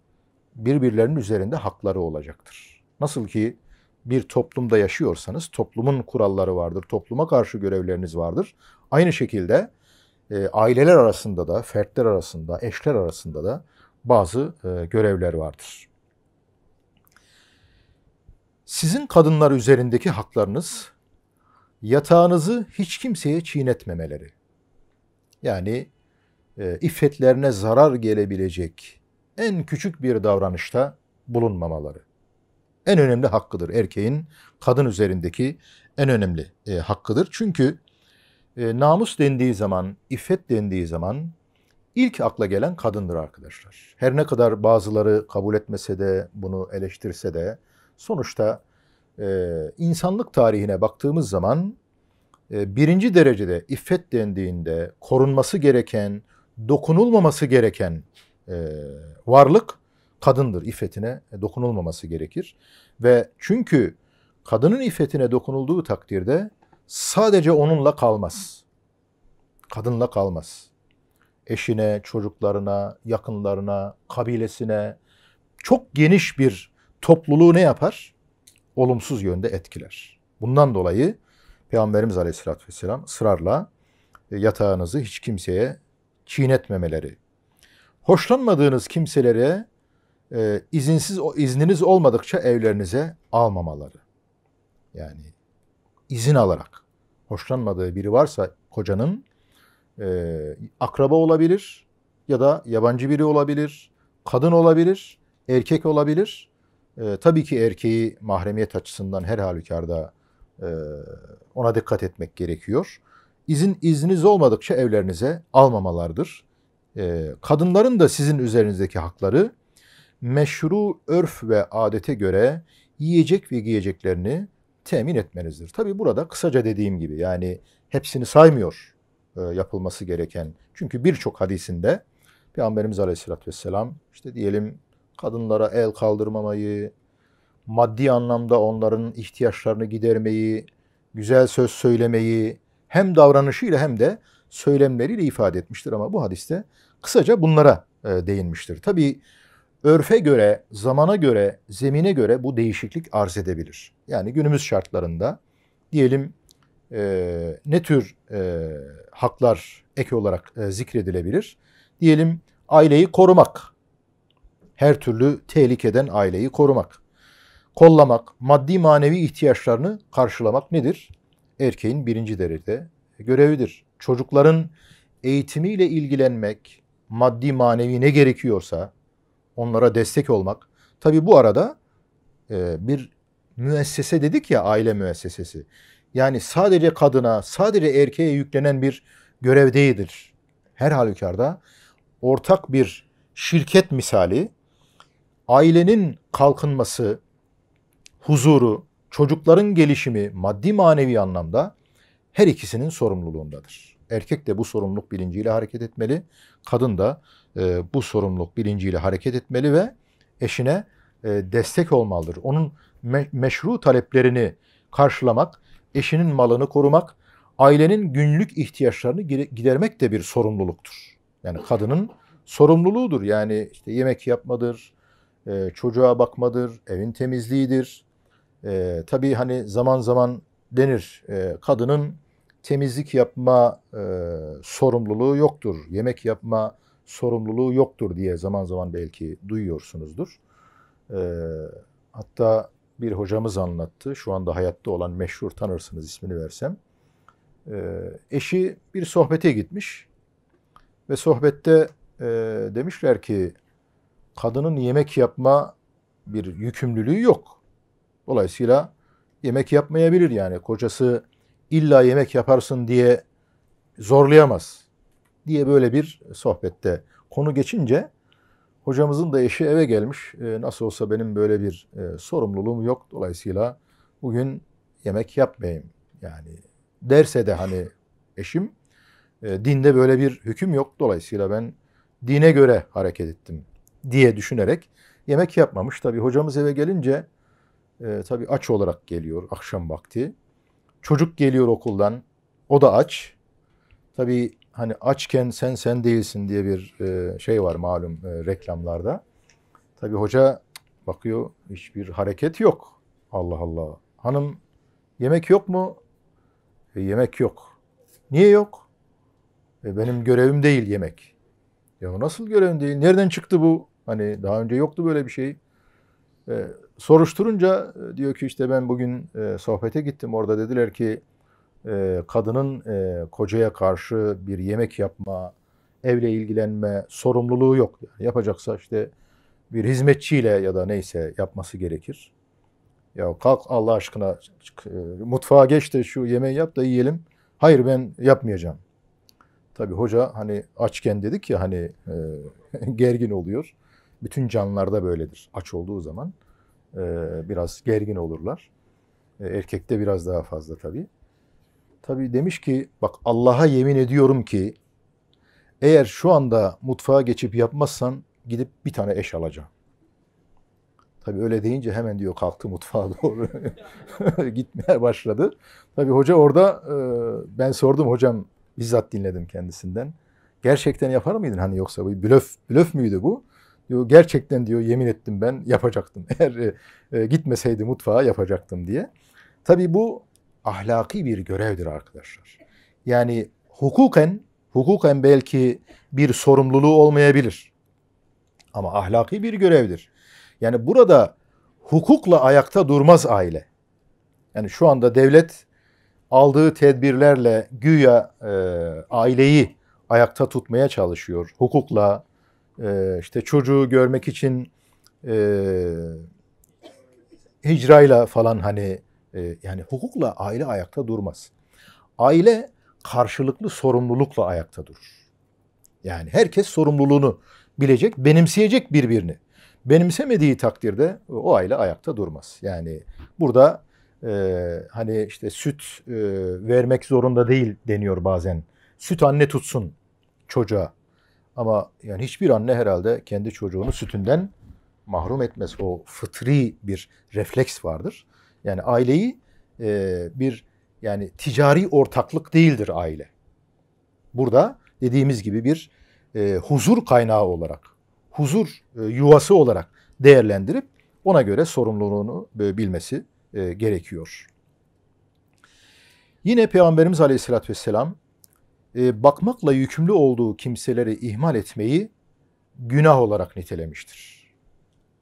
Birbirlerinin üzerinde hakları olacaktır. Nasıl ki bir toplumda yaşıyorsanız toplumun kuralları vardır, topluma karşı görevleriniz vardır. Aynı şekilde e, aileler arasında da, fertler arasında, eşler arasında da bazı e, görevler vardır. Sizin kadınlar üzerindeki haklarınız yatağınızı hiç kimseye çiğnetmemeleri. Yani e, iffetlerine zarar gelebilecek en küçük bir davranışta bulunmamaları en önemli hakkıdır. Erkeğin kadın üzerindeki en önemli e, hakkıdır. Çünkü e, namus dendiği zaman, iffet dendiği zaman ilk akla gelen kadındır arkadaşlar. Her ne kadar bazıları kabul etmese de, bunu eleştirse de sonuçta e, insanlık tarihine baktığımız zaman e, birinci derecede iffet dendiğinde korunması gereken, dokunulmaması gereken e, varlık kadındır. İffetine dokunulmaması gerekir. Ve çünkü kadının iffetine dokunulduğu takdirde sadece onunla kalmaz. Kadınla kalmaz. Eşine, çocuklarına, yakınlarına, kabilesine çok geniş bir topluluğu ne yapar? Olumsuz yönde etkiler. Bundan dolayı Peygamberimiz Aleyhisselatü Vesselam ısrarla e, yatağınızı hiç kimseye çiğnetmemeleri, hoşlanmadığınız kimselere e, izinsiz o izniniz olmadıkça evlerinize almamaları. Yani izin alarak hoşlanmadığı biri varsa kocanın e, akraba olabilir ya da yabancı biri olabilir, kadın olabilir, erkek olabilir. E, tabii ki erkeği mahremiyet açısından her halükarda e, ona dikkat etmek gerekiyor. İzin izniniz olmadıkça evlerinize almamalardır. E, kadınların da sizin üzerinizdeki hakları meşru örf ve adete göre yiyecek ve giyeceklerini temin etmenizdir. Tabi burada kısaca dediğim gibi yani hepsini saymıyor e, yapılması gereken. Çünkü birçok hadisinde Peygamberimiz Aleyhisselatü Vesselam işte diyelim kadınlara el kaldırmamayı, maddi anlamda onların ihtiyaçlarını gidermeyi, güzel söz söylemeyi hem davranışıyla hem de söylemleriyle ifade etmiştir ama bu hadiste kısaca bunlara e, değinmiştir. Tabii Örfe göre, zamana göre, zemine göre bu değişiklik arz edebilir. Yani günümüz şartlarında diyelim e, ne tür e, haklar ek olarak e, zikredilebilir? Diyelim aileyi korumak, her türlü tehlikeden aileyi korumak, kollamak, maddi manevi ihtiyaçlarını karşılamak nedir? Erkeğin birinci derecede görevidir. Çocukların eğitimiyle ilgilenmek, maddi manevi ne gerekiyorsa onlara destek olmak. Tabi bu arada e, bir müessese dedik ya aile müessesesi. Yani sadece kadına, sadece erkeğe yüklenen bir görev değildir. Her halükarda ortak bir şirket misali ailenin kalkınması, huzuru, çocukların gelişimi maddi manevi anlamda her ikisinin sorumluluğundadır. Erkek de bu sorumluluk bilinciyle hareket etmeli, kadın da e, bu sorumluluk bilinciyle hareket etmeli ve eşine e, destek olmalıdır. Onun me- meşru taleplerini karşılamak, eşinin malını korumak, ailenin günlük ihtiyaçlarını gidermek de bir sorumluluktur. Yani kadının sorumluluğudur. Yani işte yemek yapmadır, e, çocuğa bakmadır, evin temizliğidir. E, tabii hani zaman zaman denir e, kadının temizlik yapma e, sorumluluğu yoktur. Yemek yapma sorumluluğu yoktur diye zaman zaman belki duyuyorsunuzdur. Ee, hatta bir hocamız anlattı. Şu anda hayatta olan meşhur tanırsınız ismini versem. Ee, eşi bir sohbete gitmiş ve sohbette e, demişler ki kadının yemek yapma bir yükümlülüğü yok. Dolayısıyla yemek yapmayabilir yani. Kocası illa yemek yaparsın diye zorlayamaz diye böyle bir sohbette konu geçince hocamızın da eşi eve gelmiş. E, nasıl olsa benim böyle bir e, sorumluluğum yok. Dolayısıyla bugün yemek yapmayayım. Yani derse de hani eşim e, dinde böyle bir hüküm yok. Dolayısıyla ben dine göre hareket ettim diye düşünerek yemek yapmamış. Tabi hocamız eve gelince e, tabi aç olarak geliyor akşam vakti. Çocuk geliyor okuldan. O da aç. Tabi hani açken sen sen değilsin diye bir e, şey var malum e, reklamlarda. Tabii hoca bakıyor hiçbir hareket yok. Allah Allah. Hanım yemek yok mu? E, yemek yok. Niye yok? E, benim görevim değil yemek. Ya nasıl görevim değil? Nereden çıktı bu? Hani daha önce yoktu böyle bir şey. E, soruşturunca e, diyor ki işte ben bugün e, sohbete gittim. Orada dediler ki e, kadının e, kocaya karşı bir yemek yapma, evle ilgilenme sorumluluğu yok. Yani yapacaksa işte bir hizmetçiyle ya da neyse yapması gerekir. Ya kalk Allah aşkına çık, e, mutfağa geç de şu yemeği yap da yiyelim. Hayır ben yapmayacağım. Tabi hoca hani açken dedik ya hani e, gergin oluyor. Bütün canlılarda böyledir. Aç olduğu zaman e, biraz gergin olurlar. E, erkekte biraz daha fazla tabii. Tabi demiş ki bak Allah'a yemin ediyorum ki eğer şu anda mutfağa geçip yapmazsan gidip bir tane eş alacağım. Tabi öyle deyince hemen diyor kalktı mutfağa doğru gitmeye başladı. Tabi hoca orada e, ben sordum hocam bizzat dinledim kendisinden. Gerçekten yapar mıydın hani yoksa bu blöf, blöf müydü bu? Diyor, gerçekten diyor yemin ettim ben yapacaktım. Eğer e, e, gitmeseydi mutfağa yapacaktım diye. Tabi bu ahlaki bir görevdir arkadaşlar. Yani hukuken, hukuken belki bir sorumluluğu olmayabilir. Ama ahlaki bir görevdir. Yani burada hukukla ayakta durmaz aile. Yani şu anda devlet aldığı tedbirlerle güya e, aileyi ayakta tutmaya çalışıyor. Hukukla e, işte çocuğu görmek için e, hicrayla falan hani e, yani hukukla aile ayakta durmaz. Aile karşılıklı sorumlulukla ayakta durur. Yani herkes sorumluluğunu bilecek, benimseyecek birbirini. Benimsemediği takdirde o aile ayakta durmaz. Yani burada e, hani işte süt e, vermek zorunda değil deniyor bazen. Süt anne tutsun çocuğa. Ama yani hiçbir anne herhalde kendi çocuğunu sütünden mahrum etmez. O fıtri bir refleks vardır. Yani aileyi e, bir yani ticari ortaklık değildir aile. Burada dediğimiz gibi bir e, huzur kaynağı olarak, huzur e, yuvası olarak değerlendirip ona göre sorumluluğunu e, bilmesi e, gerekiyor. Yine Peygamberimiz Aleyhisselatü Vesselam e, bakmakla yükümlü olduğu kimseleri ihmal etmeyi günah olarak nitelemiştir.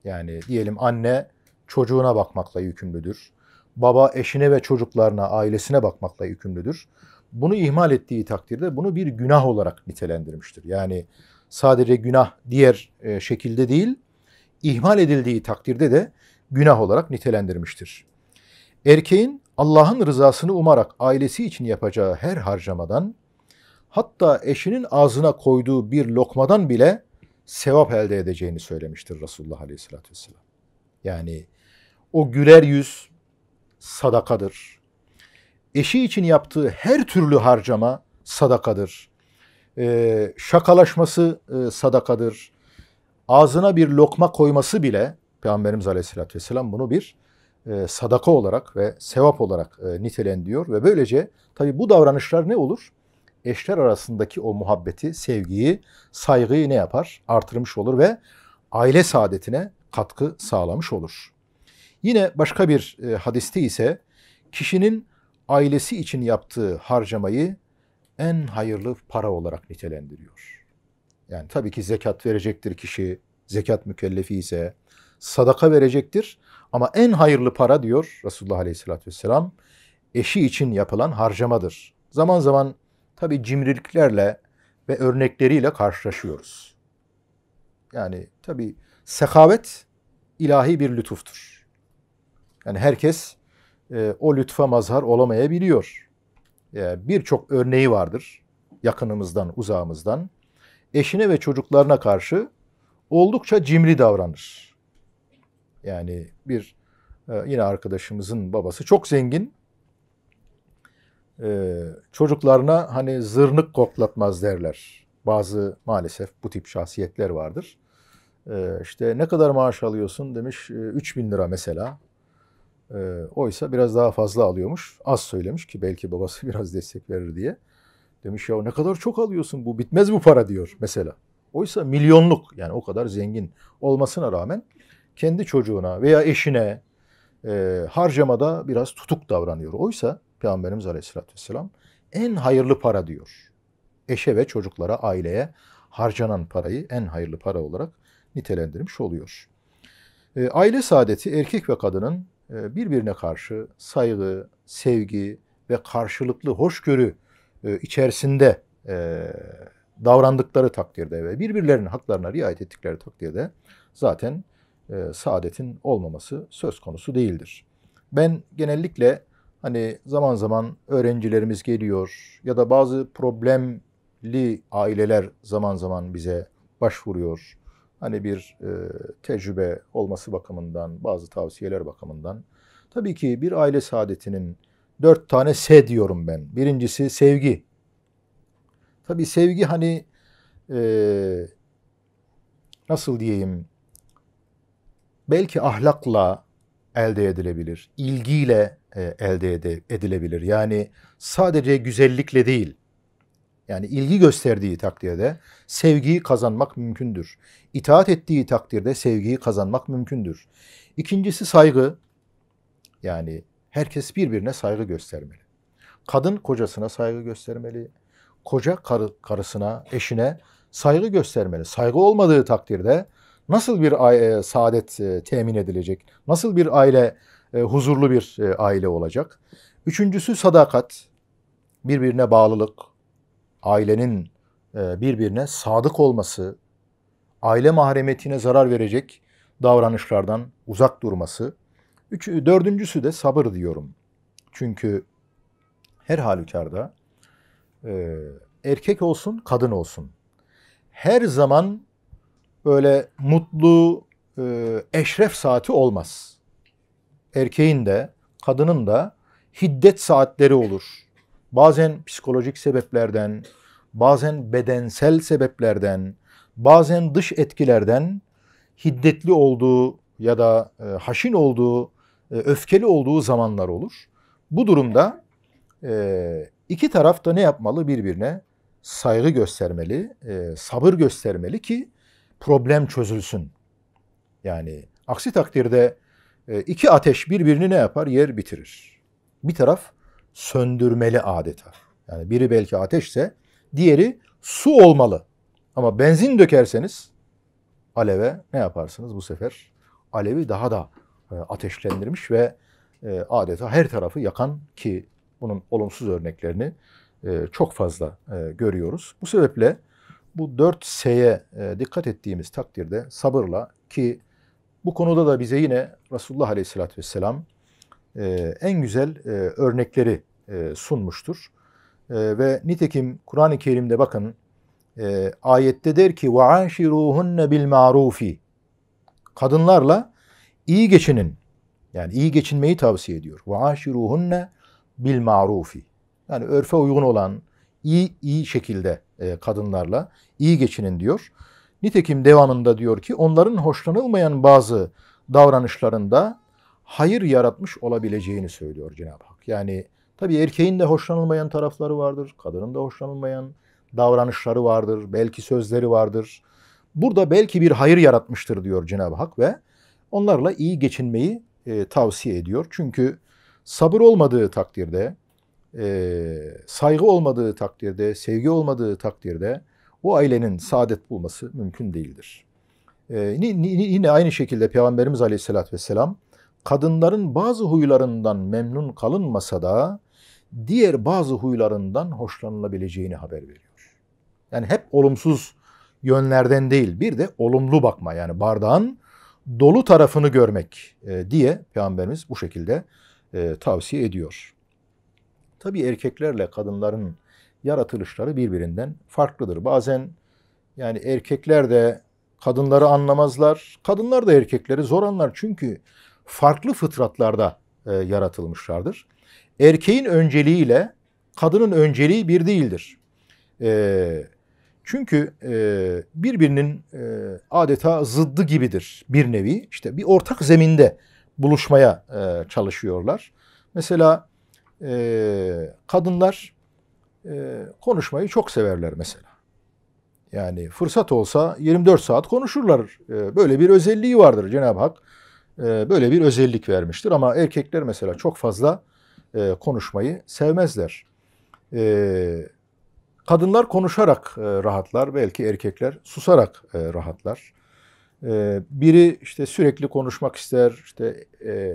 Yani diyelim anne çocuğuna bakmakla yükümlüdür. Baba eşine ve çocuklarına, ailesine bakmakla yükümlüdür. Bunu ihmal ettiği takdirde bunu bir günah olarak nitelendirmiştir. Yani sadece günah diğer e, şekilde değil, ihmal edildiği takdirde de günah olarak nitelendirmiştir. Erkeğin Allah'ın rızasını umarak ailesi için yapacağı her harcamadan hatta eşinin ağzına koyduğu bir lokmadan bile sevap elde edeceğini söylemiştir Resulullah Aleyhisselatü Vesselam. Yani o güler yüz sadakadır. Eşi için yaptığı her türlü harcama sadakadır. Ee, şakalaşması e, sadakadır. Ağzına bir lokma koyması bile Peygamberimiz Aleyhisselatü Vesselam bunu bir e, sadaka olarak ve sevap olarak e, nitelendiriyor. Ve böylece tabi bu davranışlar ne olur? Eşler arasındaki o muhabbeti, sevgiyi, saygıyı ne yapar? Artırmış olur ve aile saadetine katkı sağlamış olur. Yine başka bir e, hadiste ise kişinin ailesi için yaptığı harcamayı en hayırlı para olarak nitelendiriyor. Yani tabii ki zekat verecektir kişi, zekat mükellefi ise sadaka verecektir ama en hayırlı para diyor Resulullah Aleyhisselatü Vesselam eşi için yapılan harcamadır. Zaman zaman tabi cimriliklerle ve örnekleriyle karşılaşıyoruz. Yani tabii. Sekavet ilahi bir lütuftur. Yani herkes e, o lütfa mazhar olamayabiliyor. E, Birçok örneği vardır yakınımızdan, uzağımızdan. Eşine ve çocuklarına karşı oldukça cimri davranır. Yani bir e, yine arkadaşımızın babası çok zengin. E, çocuklarına hani zırnık koklatmaz derler. Bazı maalesef bu tip şahsiyetler vardır ee, işte ne kadar maaş alıyorsun demiş 3 e, bin lira mesela. Ee, oysa biraz daha fazla alıyormuş. Az söylemiş ki belki babası biraz destek verir diye. Demiş ya ne kadar çok alıyorsun bu bitmez bu para diyor mesela. Oysa milyonluk yani o kadar zengin olmasına rağmen kendi çocuğuna veya eşine e, harcamada biraz tutuk davranıyor. Oysa Peygamberimiz Aleyhisselatü Vesselam en hayırlı para diyor. Eşe ve çocuklara, aileye harcanan parayı en hayırlı para olarak nitelendirmiş oluyor. E, aile saadeti erkek ve kadının e, birbirine karşı saygı, sevgi ve karşılıklı hoşgörü e, içerisinde davrandıkları takdirde ve birbirlerinin haklarına riayet ettikleri takdirde zaten saadetin olmaması söz konusu değildir. Ben genellikle hani zaman zaman öğrencilerimiz geliyor ya da bazı problemli aileler zaman zaman bize başvuruyor hani bir e, tecrübe olması bakımından, bazı tavsiyeler bakımından. Tabii ki bir aile saadetinin dört tane S diyorum ben. Birincisi sevgi. Tabii sevgi hani e, nasıl diyeyim belki ahlakla elde edilebilir, ilgiyle e, elde edilebilir. Yani sadece güzellikle değil, yani ilgi gösterdiği takdirde sevgiyi kazanmak mümkündür. İtaat ettiği takdirde sevgiyi kazanmak mümkündür. İkincisi saygı. Yani herkes birbirine saygı göstermeli. Kadın kocasına saygı göstermeli. Koca karı, karısına, eşine saygı göstermeli. Saygı olmadığı takdirde nasıl bir e, saadet e, temin edilecek? Nasıl bir aile e, huzurlu bir aile olacak? Üçüncüsü sadakat, birbirine bağlılık, ailenin e, birbirine sadık olması, aile mahremetine zarar verecek davranışlardan uzak durması. Üç, e, dördüncüsü de sabır diyorum. Çünkü her halükarda e, erkek olsun, kadın olsun. Her zaman böyle mutlu e, eşref saati olmaz. Erkeğin de, kadının da hiddet saatleri olur bazen psikolojik sebeplerden, bazen bedensel sebeplerden, bazen dış etkilerden hiddetli olduğu ya da e, haşin olduğu, e, öfkeli olduğu zamanlar olur. Bu durumda e, iki taraf da ne yapmalı birbirine? Saygı göstermeli, e, sabır göstermeli ki problem çözülsün. Yani aksi takdirde iki ateş birbirini ne yapar? Yer bitirir. Bir taraf söndürmeli adeta. Yani biri belki ateşse diğeri su olmalı. Ama benzin dökerseniz aleve ne yaparsınız bu sefer? Alevi daha da e, ateşlendirmiş ve e, adeta her tarafı yakan ki bunun olumsuz örneklerini e, çok fazla görüyoruz. Bu sebeple bu 4S'ye dikkat ettiğimiz takdirde sabırla ki bu konuda da bize yine Resulullah Aleyhisselatü Vesselam e, en güzel e, örnekleri e, sunmuştur. Ve nitekim Kur'an-ı Kerim'de bakın ayette der ki وَعَاشِرُوهُنَّ بِالْمَعْرُوفِ Kadınlarla iyi geçinin. Yani iyi geçinmeyi tavsiye ediyor. وَعَاشِرُوهُنَّ بِالْمَعْرُوفِ Yani örfe uygun olan iyi iyi şekilde kadınlarla iyi geçinin diyor. Nitekim devamında diyor ki onların hoşlanılmayan bazı davranışlarında hayır yaratmış olabileceğini söylüyor Cenab-ı Hak. Yani tabii erkeğin de hoşlanılmayan tarafları vardır, kadının da hoşlanılmayan davranışları vardır, belki sözleri vardır. Burada belki bir hayır yaratmıştır diyor Cenab-ı Hak ve onlarla iyi geçinmeyi e, tavsiye ediyor. Çünkü sabır olmadığı takdirde, e, saygı olmadığı takdirde, sevgi olmadığı takdirde o ailenin saadet bulması mümkün değildir. E, yine aynı şekilde Peygamberimiz Aleyhisselatü Vesselam kadınların bazı huylarından memnun kalınmasa da diğer bazı huylarından hoşlanılabileceğini haber veriyor. Yani hep olumsuz yönlerden değil bir de olumlu bakma yani bardağın dolu tarafını görmek e, diye Peygamberimiz bu şekilde e, tavsiye ediyor. Tabi erkeklerle kadınların yaratılışları birbirinden farklıdır. Bazen yani erkekler de kadınları anlamazlar. Kadınlar da erkekleri zor anlar çünkü farklı fıtratlarda e, yaratılmışlardır. Erkeğin önceliğiyle kadının önceliği bir değildir. E, çünkü e, birbirinin e, adeta zıddı gibidir bir nevi. İşte bir ortak zeminde buluşmaya e, çalışıyorlar. Mesela e, kadınlar e, konuşmayı çok severler mesela. Yani fırsat olsa 24 saat konuşurlar. E, böyle bir özelliği vardır Cenab-ı Hak e, böyle bir özellik vermiştir. Ama erkekler mesela çok fazla e, konuşmayı sevmezler. E, kadınlar konuşarak rahatlar, belki erkekler susarak rahatlar. Biri işte sürekli konuşmak ister, işte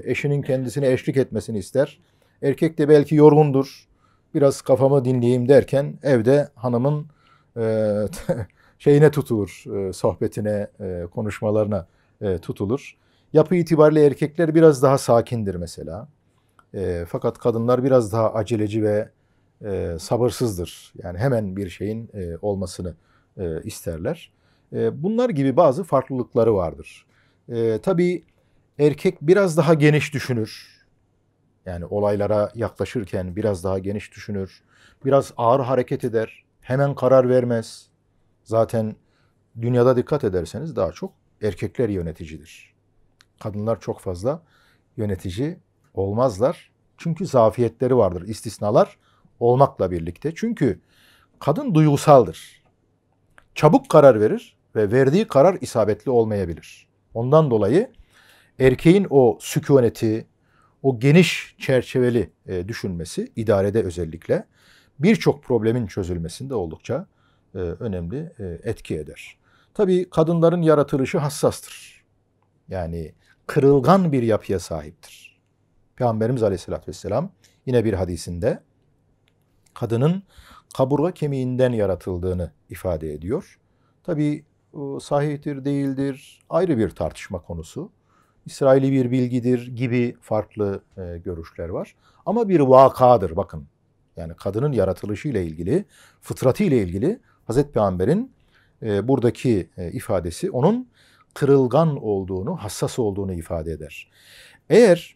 eşinin kendisine eşlik etmesini ister. Erkek de belki yorgundur, biraz kafamı dinleyeyim derken evde hanımın şeyine tutulur, sohbetine, konuşmalarına tutulur. Yapı itibariyle erkekler biraz daha sakindir mesela. E, fakat kadınlar biraz daha aceleci ve e, sabırsızdır. Yani hemen bir şeyin e, olmasını e, isterler. E, bunlar gibi bazı farklılıkları vardır. E, tabii erkek biraz daha geniş düşünür. Yani olaylara yaklaşırken biraz daha geniş düşünür. Biraz ağır hareket eder. Hemen karar vermez. Zaten dünyada dikkat ederseniz daha çok erkekler yöneticidir kadınlar çok fazla yönetici olmazlar. Çünkü zafiyetleri vardır. istisnalar olmakla birlikte. Çünkü kadın duygusaldır. Çabuk karar verir ve verdiği karar isabetli olmayabilir. Ondan dolayı erkeğin o sükuneti, o geniş çerçeveli e, düşünmesi idarede özellikle birçok problemin çözülmesinde oldukça e, önemli e, etki eder. Tabii kadınların yaratılışı hassastır. Yani kırılgan bir yapıya sahiptir. Peygamberimiz aleyhissalatü vesselam yine bir hadisinde kadının kaburga kemiğinden yaratıldığını ifade ediyor. Tabi e, sahiptir değildir ayrı bir tartışma konusu. İsraili bir bilgidir gibi farklı e, görüşler var. Ama bir vakadır bakın. Yani kadının yaratılışı ile ilgili, fıtratı ile ilgili Hazreti Peygamber'in e, buradaki e, ifadesi onun kırılgan olduğunu, hassas olduğunu ifade eder. Eğer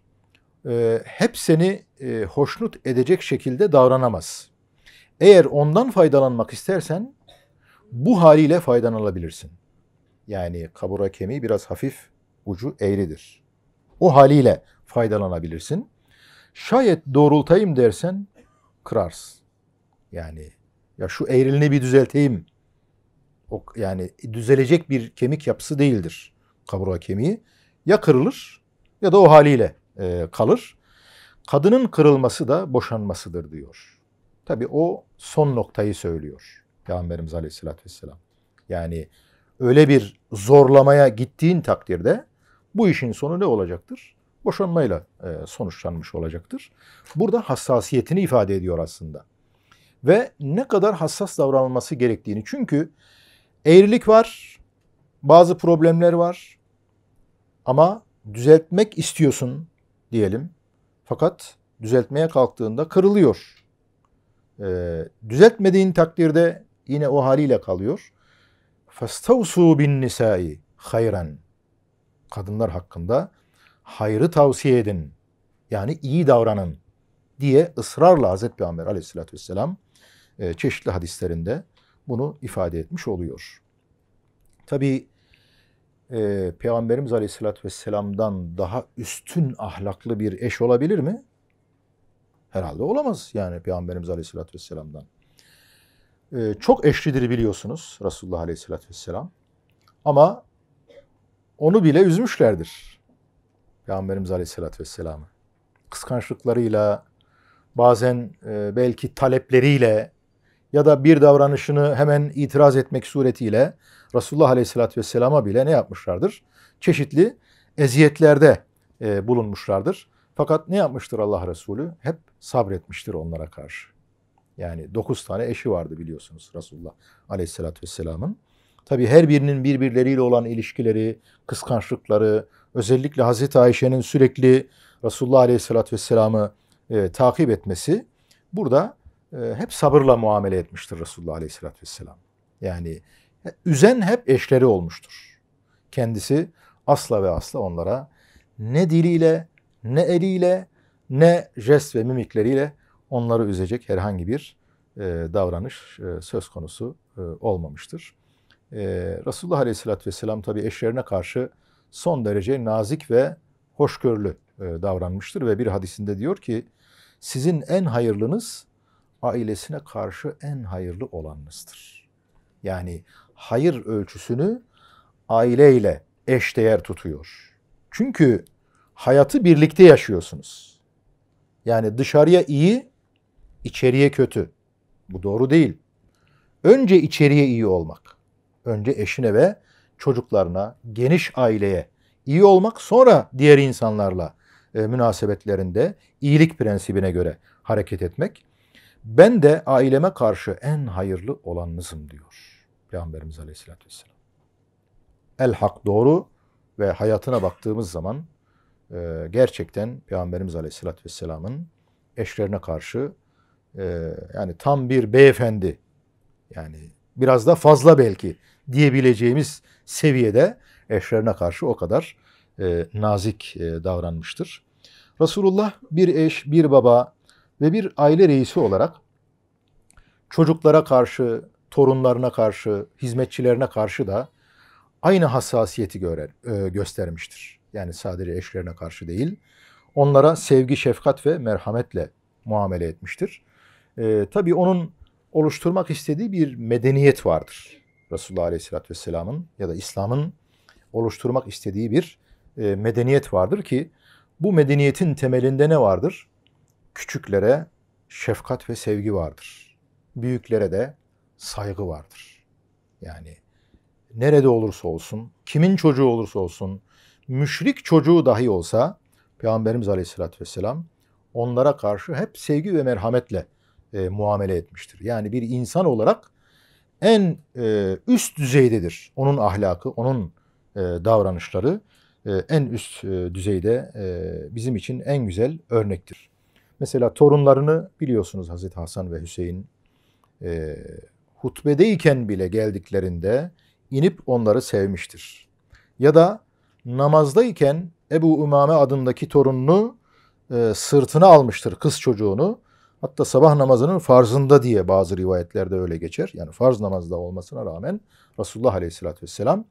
e, hep seni e, hoşnut edecek şekilde davranamaz. Eğer ondan faydalanmak istersen bu haliyle faydalanabilirsin. Yani kabura kemiği biraz hafif, ucu eğridir. O haliyle faydalanabilirsin. Şayet doğrultayım dersen kırarsın. Yani ya şu eğrilini bir düzelteyim o, yani düzelecek bir kemik yapısı değildir kaburga kemiği. Ya kırılır ya da o haliyle e, kalır. Kadının kırılması da boşanmasıdır diyor. Tabi o son noktayı söylüyor Peygamberimiz Aleyhisselatü Vesselam. Yani öyle bir zorlamaya gittiğin takdirde bu işin sonu ne olacaktır? Boşanmayla e, sonuçlanmış olacaktır. Burada hassasiyetini ifade ediyor aslında. Ve ne kadar hassas davranılması gerektiğini. Çünkü Eğrilik var. Bazı problemler var. Ama düzeltmek istiyorsun diyelim. Fakat düzeltmeye kalktığında kırılıyor. Ee, düzeltmediğin takdirde yine o haliyle kalıyor. Fastavsu bin nisai hayran. Kadınlar hakkında hayrı tavsiye edin. Yani iyi davranın diye ısrarla Hazreti Peygamber aleyhissalatü vesselam e, çeşitli hadislerinde bunu ifade etmiş oluyor. Tabi e, Peygamberimiz Aleyhisselatü Vesselam'dan daha üstün ahlaklı bir eş olabilir mi? Herhalde olamaz yani Peygamberimiz Aleyhisselatü Vesselam'dan. E, çok eşlidir biliyorsunuz Resulullah Aleyhisselatü Vesselam. Ama onu bile üzmüşlerdir. Peygamberimiz Aleyhisselatü Vesselam'ı. Kıskançlıklarıyla, bazen e, belki talepleriyle ya da bir davranışını hemen itiraz etmek suretiyle Resulullah Aleyhisselatü Vesselam'a bile ne yapmışlardır? Çeşitli eziyetlerde e, bulunmuşlardır. Fakat ne yapmıştır Allah Resulü? Hep sabretmiştir onlara karşı. Yani dokuz tane eşi vardı biliyorsunuz Resulullah Aleyhisselatü Vesselam'ın. Tabi her birinin birbirleriyle olan ilişkileri, kıskançlıkları, özellikle Hazreti Ayşe'nin sürekli Resulullah Aleyhisselatü Vesselam'ı e, takip etmesi burada hep sabırla muamele etmiştir Resulullah Aleyhisselatü Vesselam. Yani üzen hep eşleri olmuştur. Kendisi asla ve asla onlara ne diliyle, ne eliyle, ne jest ve mimikleriyle onları üzecek herhangi bir e, davranış e, söz konusu e, olmamıştır. E, Resulullah Aleyhisselatü Vesselam tabi eşlerine karşı son derece nazik ve hoşgörülü e, davranmıştır ve bir hadisinde diyor ki sizin en hayırlınız ailesine karşı en hayırlı olanınızdır. Yani hayır ölçüsünü aileyle eşdeğer tutuyor. Çünkü hayatı birlikte yaşıyorsunuz. Yani dışarıya iyi, içeriye kötü. Bu doğru değil. Önce içeriye iyi olmak. Önce eşine ve çocuklarına, geniş aileye iyi olmak sonra diğer insanlarla e, münasebetlerinde iyilik prensibine göre hareket etmek. Ben de aileme karşı en hayırlı olanınızım diyor Peygamberimiz Aleyhisselatü Vesselam. El hak doğru ve hayatına baktığımız zaman e, gerçekten Peygamberimiz Aleyhisselatü Vesselam'ın eşlerine karşı e, yani tam bir beyefendi yani biraz da fazla belki diyebileceğimiz seviyede eşlerine karşı o kadar e, nazik e, davranmıştır. Resulullah bir eş, bir baba, ve bir aile reisi olarak çocuklara karşı, torunlarına karşı, hizmetçilerine karşı da aynı hassasiyeti gören, e, göstermiştir. Yani sadece eşlerine karşı değil, onlara sevgi, şefkat ve merhametle muamele etmiştir. E, tabii onun oluşturmak istediği bir medeniyet vardır. Resulullah Aleyhisselatü Vesselam'ın ya da İslam'ın oluşturmak istediği bir e, medeniyet vardır ki bu medeniyetin temelinde ne vardır? Küçüklere şefkat ve sevgi vardır. Büyüklere de saygı vardır. Yani nerede olursa olsun, kimin çocuğu olursa olsun, müşrik çocuğu dahi olsa Peygamberimiz Aleyhisselatü Vesselam onlara karşı hep sevgi ve merhametle e, muamele etmiştir. Yani bir insan olarak en e, üst düzeydedir. Onun ahlakı, onun e, davranışları e, en üst e, düzeyde e, bizim için en güzel örnektir. Mesela torunlarını biliyorsunuz Hazreti Hasan ve Hüseyin e, hutbedeyken bile geldiklerinde inip onları sevmiştir. Ya da namazdayken Ebu Umame adındaki torununu e, sırtına almıştır kız çocuğunu. Hatta sabah namazının farzında diye bazı rivayetlerde öyle geçer. Yani farz namazda olmasına rağmen Resulullah Aleyhisselatü Vesselam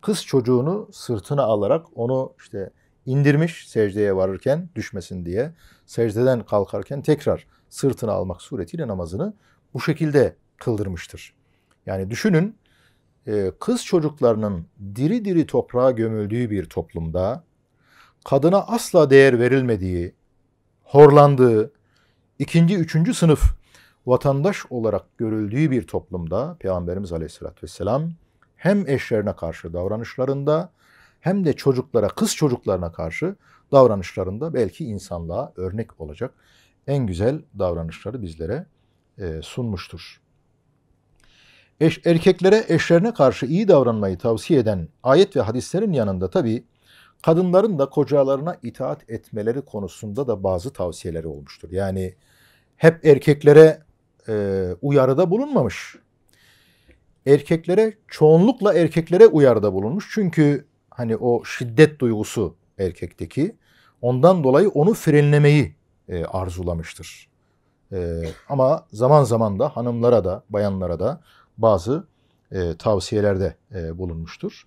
kız çocuğunu sırtına alarak onu işte indirmiş secdeye varırken düşmesin diye. Secdeden kalkarken tekrar sırtını almak suretiyle namazını bu şekilde kıldırmıştır. Yani düşünün e, kız çocuklarının diri diri toprağa gömüldüğü bir toplumda kadına asla değer verilmediği, horlandığı, ikinci, üçüncü sınıf vatandaş olarak görüldüğü bir toplumda Peygamberimiz Aleyhisselatü Vesselam hem eşlerine karşı davranışlarında hem de çocuklara, kız çocuklarına karşı davranışlarında belki insanlığa örnek olacak en güzel davranışları bizlere e, sunmuştur. Eş, erkeklere eşlerine karşı iyi davranmayı tavsiye eden ayet ve hadislerin yanında tabi kadınların da kocalarına itaat etmeleri konusunda da bazı tavsiyeleri olmuştur. Yani hep erkeklere e, uyarıda bulunmamış. Erkeklere çoğunlukla erkeklere uyarıda bulunmuş. Çünkü hani o şiddet duygusu erkekteki ondan dolayı onu frenlemeyi e, arzulamıştır. E, ama zaman zaman da hanımlara da bayanlara da bazı e, tavsiyelerde e, bulunmuştur.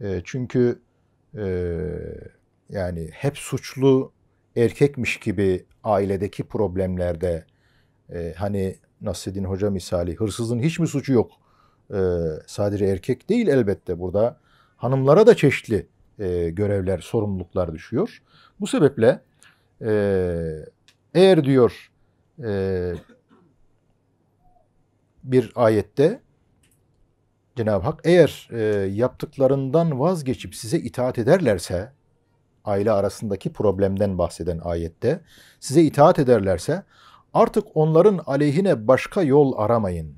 E, çünkü e, yani hep suçlu erkekmiş gibi ailedeki problemlerde e, hani Nasreddin Hoca misali hırsızın hiç mi suçu yok? E, sadece erkek değil elbette burada hanımlara da çeşitli e, görevler, sorumluluklar düşüyor. Bu sebeple e, eğer diyor e, bir ayette Cenab-ı Hak eğer e, yaptıklarından vazgeçip size itaat ederlerse aile arasındaki problemden bahseden ayette size itaat ederlerse artık onların aleyhine başka yol aramayın.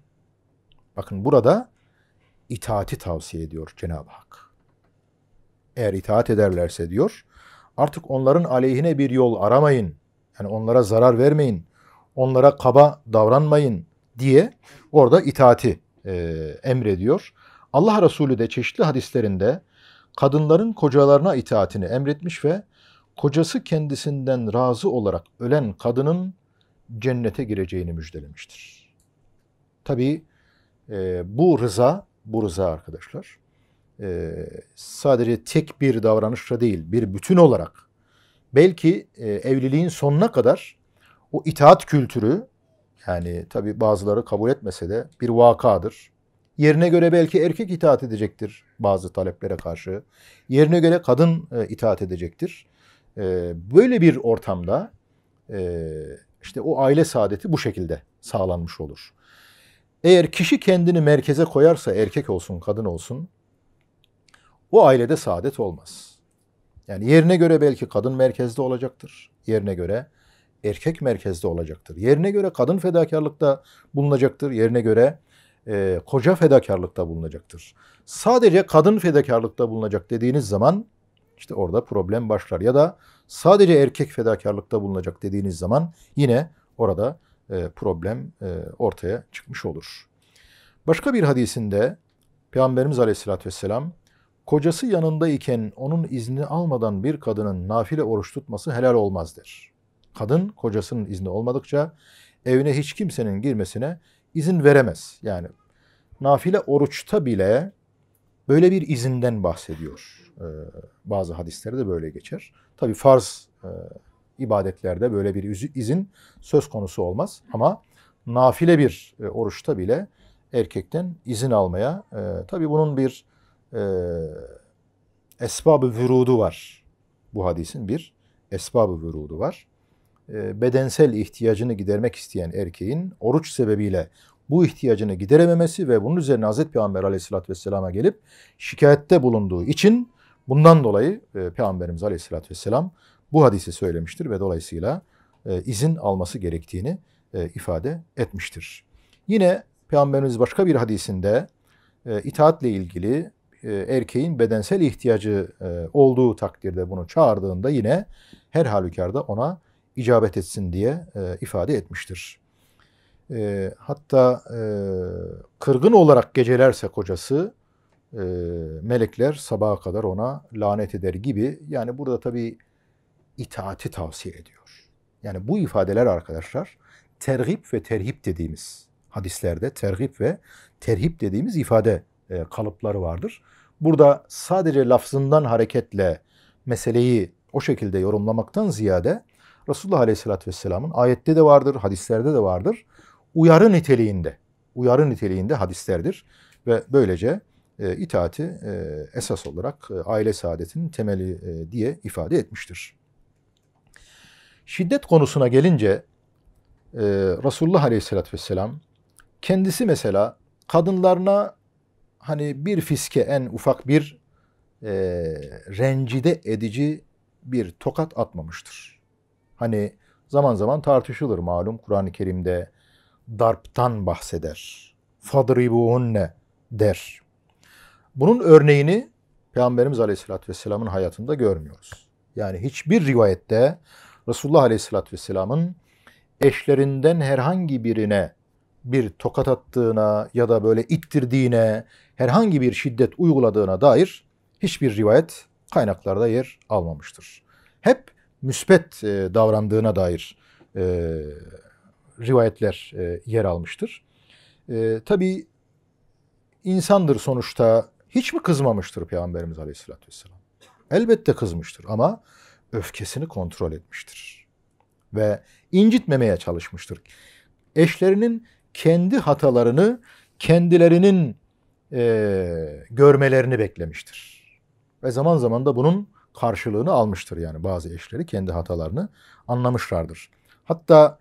Bakın burada itaati tavsiye ediyor Cenab-ı Hak eğer itaat ederlerse diyor. Artık onların aleyhine bir yol aramayın. Yani onlara zarar vermeyin. Onlara kaba davranmayın diye orada itaati e, emrediyor. Allah Resulü de çeşitli hadislerinde kadınların kocalarına itaatini emretmiş ve kocası kendisinden razı olarak ölen kadının cennete gireceğini müjdelemiştir. Tabi e, bu rıza, bu rıza arkadaşlar e, sadece tek bir davranışla değil bir bütün olarak belki e, evliliğin sonuna kadar o itaat kültürü yani tabi bazıları kabul etmese de bir vakadır. Yerine göre belki erkek itaat edecektir bazı taleplere karşı. Yerine göre kadın e, itaat edecektir. E, böyle bir ortamda e, işte o aile saadeti bu şekilde sağlanmış olur. Eğer kişi kendini merkeze koyarsa erkek olsun kadın olsun bu ailede saadet olmaz. Yani yerine göre belki kadın merkezde olacaktır. Yerine göre erkek merkezde olacaktır. Yerine göre kadın fedakarlıkta bulunacaktır. Yerine göre e, koca fedakarlıkta bulunacaktır. Sadece kadın fedakarlıkta bulunacak dediğiniz zaman işte orada problem başlar. Ya da sadece erkek fedakarlıkta bulunacak dediğiniz zaman yine orada e, problem e, ortaya çıkmış olur. Başka bir hadisinde Peygamberimiz Aleyhisselatü Vesselam kocası yanındayken onun izni almadan bir kadının nafile oruç tutması helal olmazdır. Kadın kocasının izni olmadıkça evine hiç kimsenin girmesine izin veremez. Yani nafile oruçta bile böyle bir izinden bahsediyor. Ee, bazı hadisleri de böyle geçer. Tabi farz e, ibadetlerde böyle bir izin söz konusu olmaz. Ama nafile bir e, oruçta bile erkekten izin almaya e, tabi bunun bir e, esbab-ı vürudu var. Bu hadisin bir esbab-ı vürudu var. E, bedensel ihtiyacını gidermek isteyen erkeğin oruç sebebiyle bu ihtiyacını giderememesi ve bunun üzerine Hazreti Peygamber aleyhissalatü vesselama gelip şikayette bulunduğu için bundan dolayı e, Peygamberimiz aleyhissalatü vesselam bu hadisi söylemiştir ve dolayısıyla e, izin alması gerektiğini e, ifade etmiştir. Yine Peygamberimiz başka bir hadisinde e, itaatle ilgili e, erkeğin bedensel ihtiyacı e, olduğu takdirde bunu çağırdığında yine her halükarda ona icabet etsin diye e, ifade etmiştir. Hatta kırgın olarak gecelerse kocası melekler sabaha kadar ona lanet eder gibi yani burada tabi itaati tavsiye ediyor. Yani bu ifadeler arkadaşlar terhip ve terhip dediğimiz hadislerde terhip ve terhip dediğimiz ifade e, kalıpları vardır. Burada sadece lafzından hareketle meseleyi o şekilde yorumlamaktan ziyade Resulullah Aleyhisselatü Vesselam'ın ayette de vardır, hadislerde de vardır. Uyarı niteliğinde, uyarı niteliğinde hadislerdir. Ve böylece e, itaati e, esas olarak e, aile saadetinin temeli e, diye ifade etmiştir. Şiddet konusuna gelince e, Resulullah Aleyhisselatü Vesselam kendisi mesela kadınlarına hani bir fiske en ufak bir e, rencide edici bir tokat atmamıştır. Hani zaman zaman tartışılır malum Kur'an-ı Kerim'de darptan bahseder. Fadribuhunne der. Bunun örneğini Peygamberimiz Aleyhisselatü Vesselam'ın hayatında görmüyoruz. Yani hiçbir rivayette Resulullah Aleyhisselatü Vesselam'ın eşlerinden herhangi birine bir tokat attığına ya da böyle ittirdiğine herhangi bir şiddet uyguladığına dair hiçbir rivayet kaynaklarda yer almamıştır. Hep müspet e, davrandığına dair e, rivayetler e, yer almıştır. E, Tabi insandır sonuçta hiç mi kızmamıştır Peygamberimiz Aleyhisselatü Vesselam? Elbette kızmıştır ama öfkesini kontrol etmiştir. Ve incitmemeye çalışmıştır. Eşlerinin kendi hatalarını kendilerinin e, görmelerini beklemiştir. Ve zaman zaman da bunun karşılığını almıştır yani bazı eşleri kendi hatalarını anlamışlardır. Hatta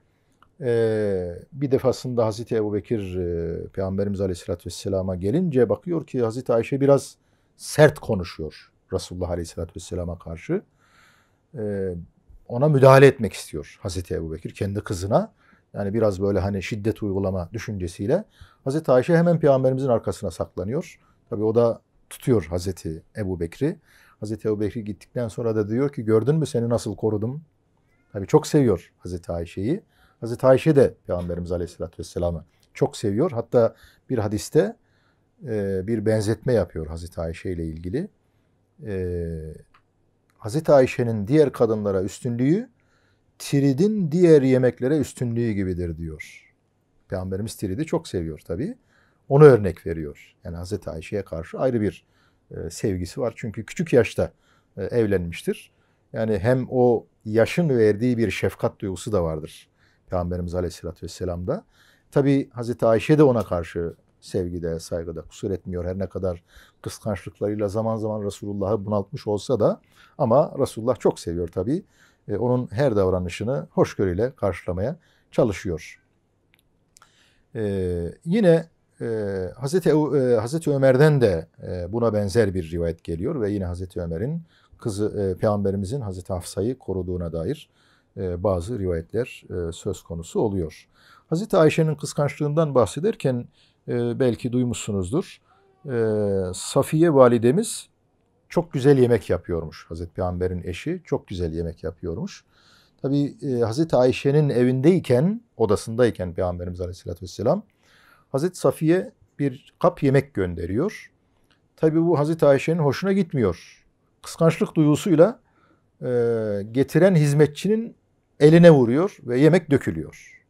e, bir defasında Hazreti Ebu Bekir e, Peygamberimiz Aleyhisselatü Vesselam'a gelince bakıyor ki Hazreti Ayşe biraz sert konuşuyor Resulullah Aleyhisselatü Vesselam'a karşı. E, ona müdahale etmek istiyor Hazreti Ebu Bekir kendi kızına. Yani biraz böyle hani şiddet uygulama düşüncesiyle Hazreti Ayşe hemen peygamberimizin arkasına saklanıyor. Tabii o da tutuyor Hazreti Ebu Bekri. Hazreti Ebu Bekri gittikten sonra da diyor ki gördün mü seni nasıl korudum? Tabii çok seviyor Hazreti Ayşe'yi. Hazreti Ayşe de Peygamberimiz Aleyhisselatü Vesselam'ı çok seviyor. Hatta bir hadiste e, bir benzetme yapıyor Hazreti Ayşe ile ilgili. E, Hazreti Ayşe'nin diğer kadınlara üstünlüğü tiridin diğer yemeklere üstünlüğü gibidir diyor. Peygamberimiz tiridi çok seviyor tabi. Onu örnek veriyor. Yani Hazreti Ayşe'ye karşı ayrı bir e, sevgisi var. Çünkü küçük yaşta e, evlenmiştir. Yani hem o yaşın verdiği bir şefkat duygusu da vardır. Peygamberimiz Aleyhisselatü Vesselam'da. Tabi Hazreti Ayşe de ona karşı sevgide, saygıda kusur etmiyor. Her ne kadar kıskançlıklarıyla zaman zaman Resulullah'ı bunaltmış olsa da ama Resulullah çok seviyor tabi. E, onun her davranışını hoşgörüyle karşılamaya çalışıyor. E, yine e, Hazreti, e, Hazreti Ömer'den de e, buna benzer bir rivayet geliyor ve yine Hazreti Ömer'in kızı e, Peygamberimizin Hazreti Hafsa'yı koruduğuna dair e, bazı rivayetler e, söz konusu oluyor. Hazreti Ayşe'nin kıskançlığından bahsederken e, belki duymuşsunuzdur. E, Safiye validemiz çok güzel yemek yapıyormuş. Hazreti Peygamber'in eşi çok güzel yemek yapıyormuş. Tabi e, Hazreti Ayşe'nin evindeyken, odasındayken Peygamberimiz Aleyhisselatü Vesselam Hazreti Safiye bir kap yemek gönderiyor. Tabi bu Hazreti Ayşe'nin hoşuna gitmiyor. Kıskançlık duyusuyla e, getiren hizmetçinin eline vuruyor ve yemek dökülüyor.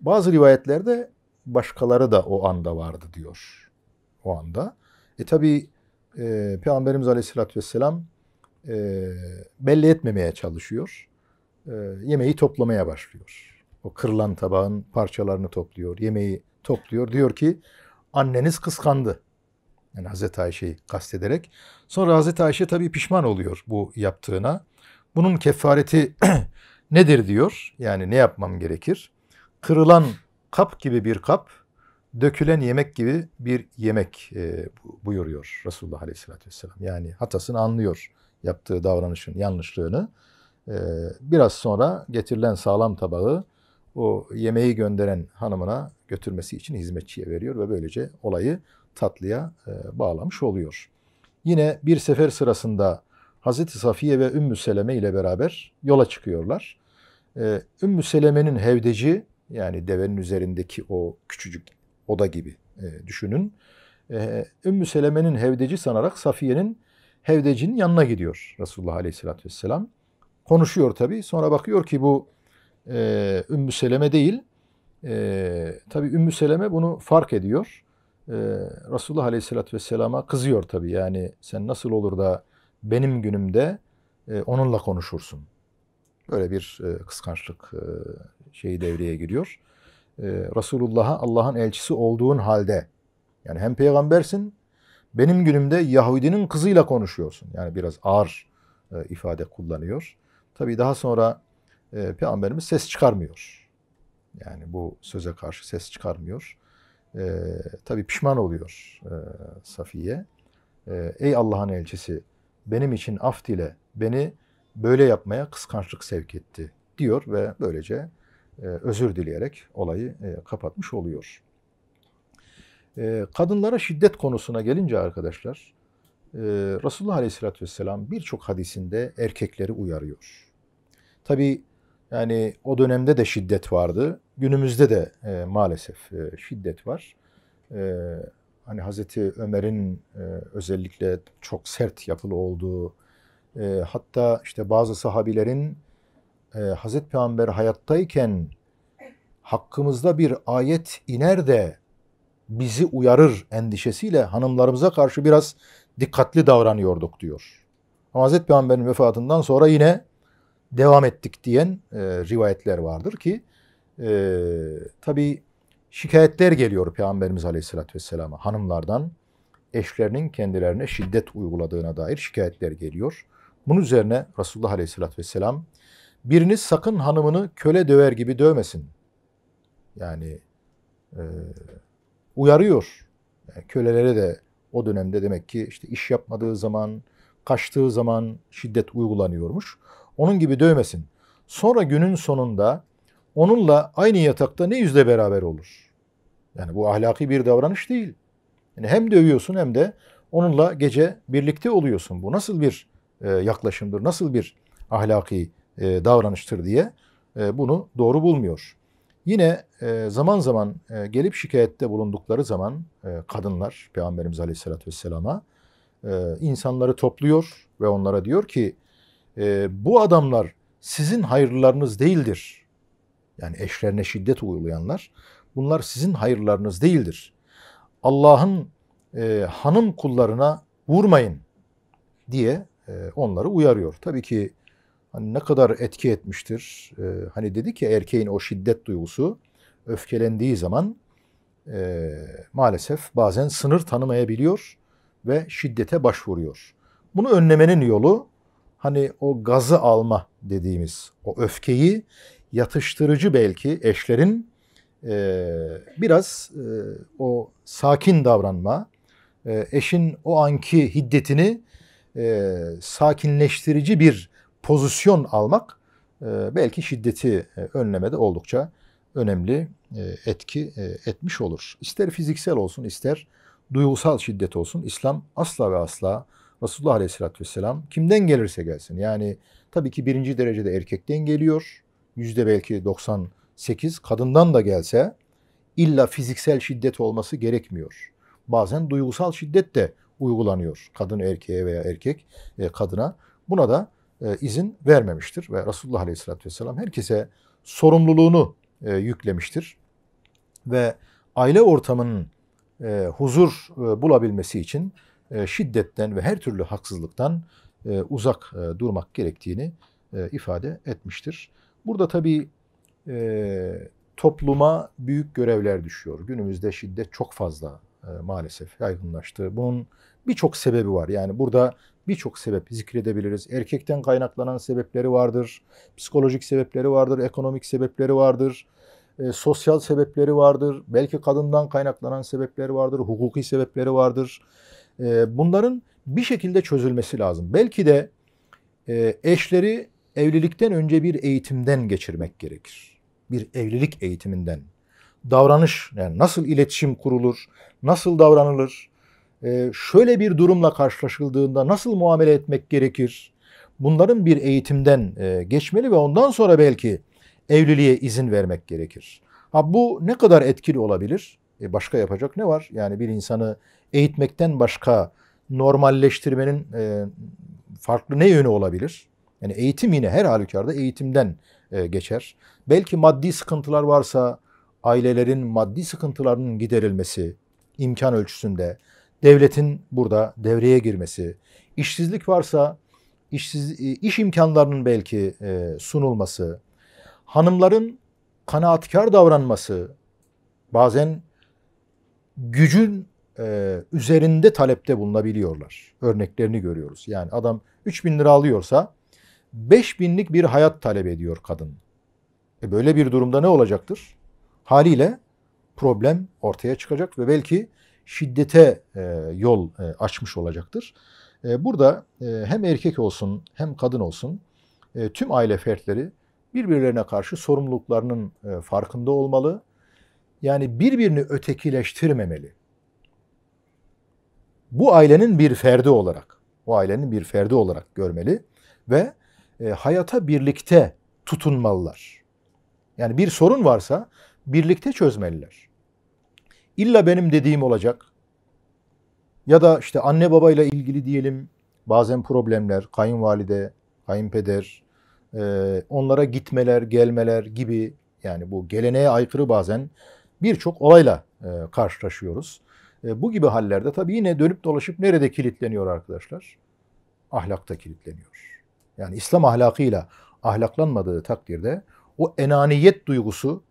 Bazı rivayetlerde başkaları da o anda vardı diyor. O anda. E tabi e, Peygamberimiz Aleyhisselatü Vesselam e, belli etmemeye çalışıyor. E, yemeği toplamaya başlıyor. O kırılan tabağın parçalarını topluyor. Yemeği topluyor. Diyor ki anneniz kıskandı. Yani Hazreti Ayşe'yi kastederek. Sonra Hazreti Ayşe tabii pişman oluyor bu yaptığına. Bunun kefareti nedir diyor. Yani ne yapmam gerekir? Kırılan kap gibi bir kap dökülen yemek gibi bir yemek e, buyuruyor Resulullah Aleyhisselatü Vesselam. Yani hatasını anlıyor yaptığı davranışın yanlışlığını. E, biraz sonra getirilen sağlam tabağı o yemeği gönderen hanımına götürmesi için hizmetçiye veriyor ve böylece olayı tatlıya e, bağlamış oluyor. Yine bir sefer sırasında Hazreti Safiye ve Ümmü Seleme ile beraber yola çıkıyorlar. E, Ümmü Seleme'nin hevdeci yani devenin üzerindeki o küçücük oda gibi e, düşünün. E, Ümmü Seleme'nin hevdeci sanarak Safiye'nin hevdecinin yanına gidiyor Resulullah Aleyhisselatü Vesselam. Konuşuyor tabi. Sonra bakıyor ki bu e, Ümmü Seleme değil. E, tabi Ümmü Seleme bunu fark ediyor. E, Resulullah Aleyhisselatü Vesselam'a kızıyor tabi. Yani sen nasıl olur da benim günümde e, onunla konuşursun. Böyle bir e, kıskançlık e, şeyi devreye giriyor. E, Resulullah'a Allah'ın elçisi olduğun halde yani hem peygambersin benim günümde Yahudinin kızıyla konuşuyorsun. Yani biraz ağır e, ifade kullanıyor. Tabi daha sonra e, peygamberimiz ses çıkarmıyor. Yani bu söze karşı ses çıkarmıyor. Tabi pişman oluyor Safiye. Ey Allah'ın elçisi benim için af dile beni böyle yapmaya kıskançlık sevk etti diyor ve böylece e, özür dileyerek olayı e, kapatmış oluyor. E, kadınlara şiddet konusuna gelince arkadaşlar, Resulullah Aleyhisselatü Vesselam birçok hadisinde erkekleri uyarıyor. Tabi yani o dönemde de şiddet vardı. Günümüzde de maalesef şiddet var. hani Hazreti Ömer'in özellikle çok sert yapılı olduğu, hatta işte bazı sahabilerin e, Hazreti Peygamber hayattayken hakkımızda bir ayet iner de bizi uyarır endişesiyle hanımlarımıza karşı biraz dikkatli davranıyorduk diyor. Ama Hazreti Peygamber'in vefatından sonra yine devam ettik diyen e, rivayetler vardır ki e, tabi şikayetler geliyor Peygamberimiz Aleyhisselatü Vesselam'a hanımlardan eşlerinin kendilerine şiddet uyguladığına dair şikayetler geliyor. Bunun üzerine Resulullah Aleyhisselatü Vesselam Biriniz sakın hanımını köle döver gibi dövmesin. Yani e, uyarıyor. Yani kölelere de o dönemde demek ki işte iş yapmadığı zaman, kaçtığı zaman şiddet uygulanıyormuş. Onun gibi dövmesin. Sonra günün sonunda onunla aynı yatakta ne yüzle beraber olur? Yani bu ahlaki bir davranış değil. Yani hem dövüyorsun hem de onunla gece birlikte oluyorsun. Bu nasıl bir e, yaklaşımdır? Nasıl bir ahlaki e, davranıştır diye e, bunu doğru bulmuyor. Yine e, zaman zaman e, gelip şikayette bulundukları zaman e, kadınlar Peygamberimiz Aleyhisselatü Vesselam'a e, insanları topluyor ve onlara diyor ki e, bu adamlar sizin hayırlarınız değildir. Yani eşlerine şiddet uygulayanlar bunlar sizin hayırlarınız değildir. Allah'ın e, hanım kullarına vurmayın diye e, onları uyarıyor. Tabii ki hani ne kadar etki etmiştir? E, hani dedi ki erkeğin o şiddet duygusu öfkelendiği zaman e, maalesef bazen sınır tanımayabiliyor ve şiddete başvuruyor. Bunu önlemenin yolu hani o gazı alma dediğimiz o öfkeyi yatıştırıcı belki eşlerin e, biraz e, o sakin davranma, e, eşin o anki hiddetini e, sakinleştirici bir pozisyon almak e, belki şiddeti e, önlemede oldukça önemli e, etki etmiş olur. İster fiziksel olsun ister duygusal şiddet olsun İslam asla ve asla Resulullah Aleyhisselatü Vesselam kimden gelirse gelsin. Yani tabii ki birinci derecede erkekten geliyor. Yüzde belki 98 kadından da gelse illa fiziksel şiddet olması gerekmiyor. Bazen duygusal şiddet de uygulanıyor kadın erkeğe veya erkek kadına. Buna da e, izin vermemiştir. Ve Resulullah Aleyhisselatü Vesselam herkese sorumluluğunu e, yüklemiştir. Ve aile ortamının e, huzur e, bulabilmesi için şiddetten ve her türlü haksızlıktan uzak durmak gerektiğini ifade etmiştir. Burada tabii topluma büyük görevler düşüyor. Günümüzde şiddet çok fazla maalesef yaygınlaştı. Bunun birçok sebebi var. Yani burada birçok sebep zikredebiliriz. Erkekten kaynaklanan sebepleri vardır, psikolojik sebepleri vardır, ekonomik sebepleri vardır, e, sosyal sebepleri vardır, belki kadından kaynaklanan sebepleri vardır, hukuki sebepleri vardır. E, bunların bir şekilde çözülmesi lazım. Belki de e, eşleri evlilikten önce bir eğitimden geçirmek gerekir. Bir evlilik eğitiminden. Davranış, yani nasıl iletişim kurulur, nasıl davranılır, ee, şöyle bir durumla karşılaşıldığında nasıl muamele etmek gerekir? Bunların bir eğitimden e, geçmeli ve ondan sonra belki evliliğe izin vermek gerekir. Ha bu ne kadar etkili olabilir? E başka yapacak ne var? Yani bir insanı eğitmekten başka normalleştirmenin e, farklı ne yönü olabilir? Yani eğitim yine her halükarda eğitimden e, geçer. Belki maddi sıkıntılar varsa ailelerin maddi sıkıntılarının giderilmesi imkan ölçüsünde devletin burada devreye girmesi, işsizlik varsa işsiz, e, iş imkanlarının belki e, sunulması, hanımların kanaatkar davranması, bazen gücün e, üzerinde talepte bulunabiliyorlar. Örneklerini görüyoruz. Yani adam 3 bin lira alıyorsa 5 binlik bir hayat talep ediyor kadın. E böyle bir durumda ne olacaktır? Haliyle problem ortaya çıkacak ve belki şiddete e, yol e, açmış olacaktır. E, burada e, hem erkek olsun hem kadın olsun e, tüm aile fertleri birbirlerine karşı sorumluluklarının e, farkında olmalı. Yani birbirini ötekileştirmemeli. Bu ailenin bir ferdi olarak, bu ailenin bir ferdi olarak görmeli ve e, hayata birlikte tutunmalılar. Yani bir sorun varsa birlikte çözmeliler. İlla benim dediğim olacak. Ya da işte anne babayla ilgili diyelim bazen problemler, kayınvalide, kayınpeder, e, onlara gitmeler, gelmeler gibi yani bu geleneğe aykırı bazen birçok olayla e, karşılaşıyoruz. E, bu gibi hallerde tabii yine dönüp dolaşıp nerede kilitleniyor arkadaşlar? Ahlakta kilitleniyor. Yani İslam ahlakıyla ahlaklanmadığı takdirde o enaniyet duygusu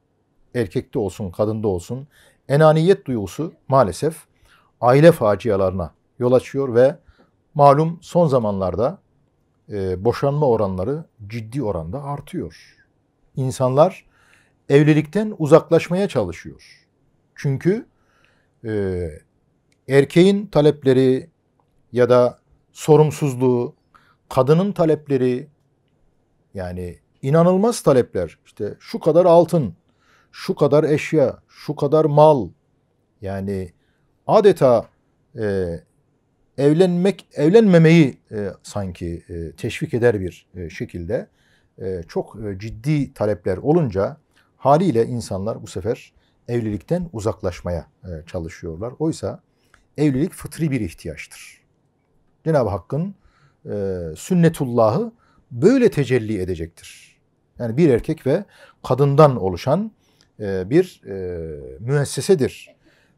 erkekte olsun, kadında olsun enaniyet duygusu maalesef aile facialarına yol açıyor ve malum son zamanlarda e, boşanma oranları ciddi oranda artıyor. İnsanlar evlilikten uzaklaşmaya çalışıyor. Çünkü e, erkeğin talepleri ya da sorumsuzluğu, kadının talepleri yani inanılmaz talepler. işte şu kadar altın, şu kadar eşya, şu kadar mal. Yani adeta e, evlenmek, evlenmemeyi e, sanki e, teşvik eder bir e, şekilde e, çok e, ciddi talepler olunca haliyle insanlar bu sefer evlilikten uzaklaşmaya e, çalışıyorlar. Oysa evlilik fıtri bir ihtiyaçtır. Cenab-ı Hakk'ın e, sünnetullahı böyle tecelli edecektir. Yani bir erkek ve kadından oluşan e, bir e, müessesedir.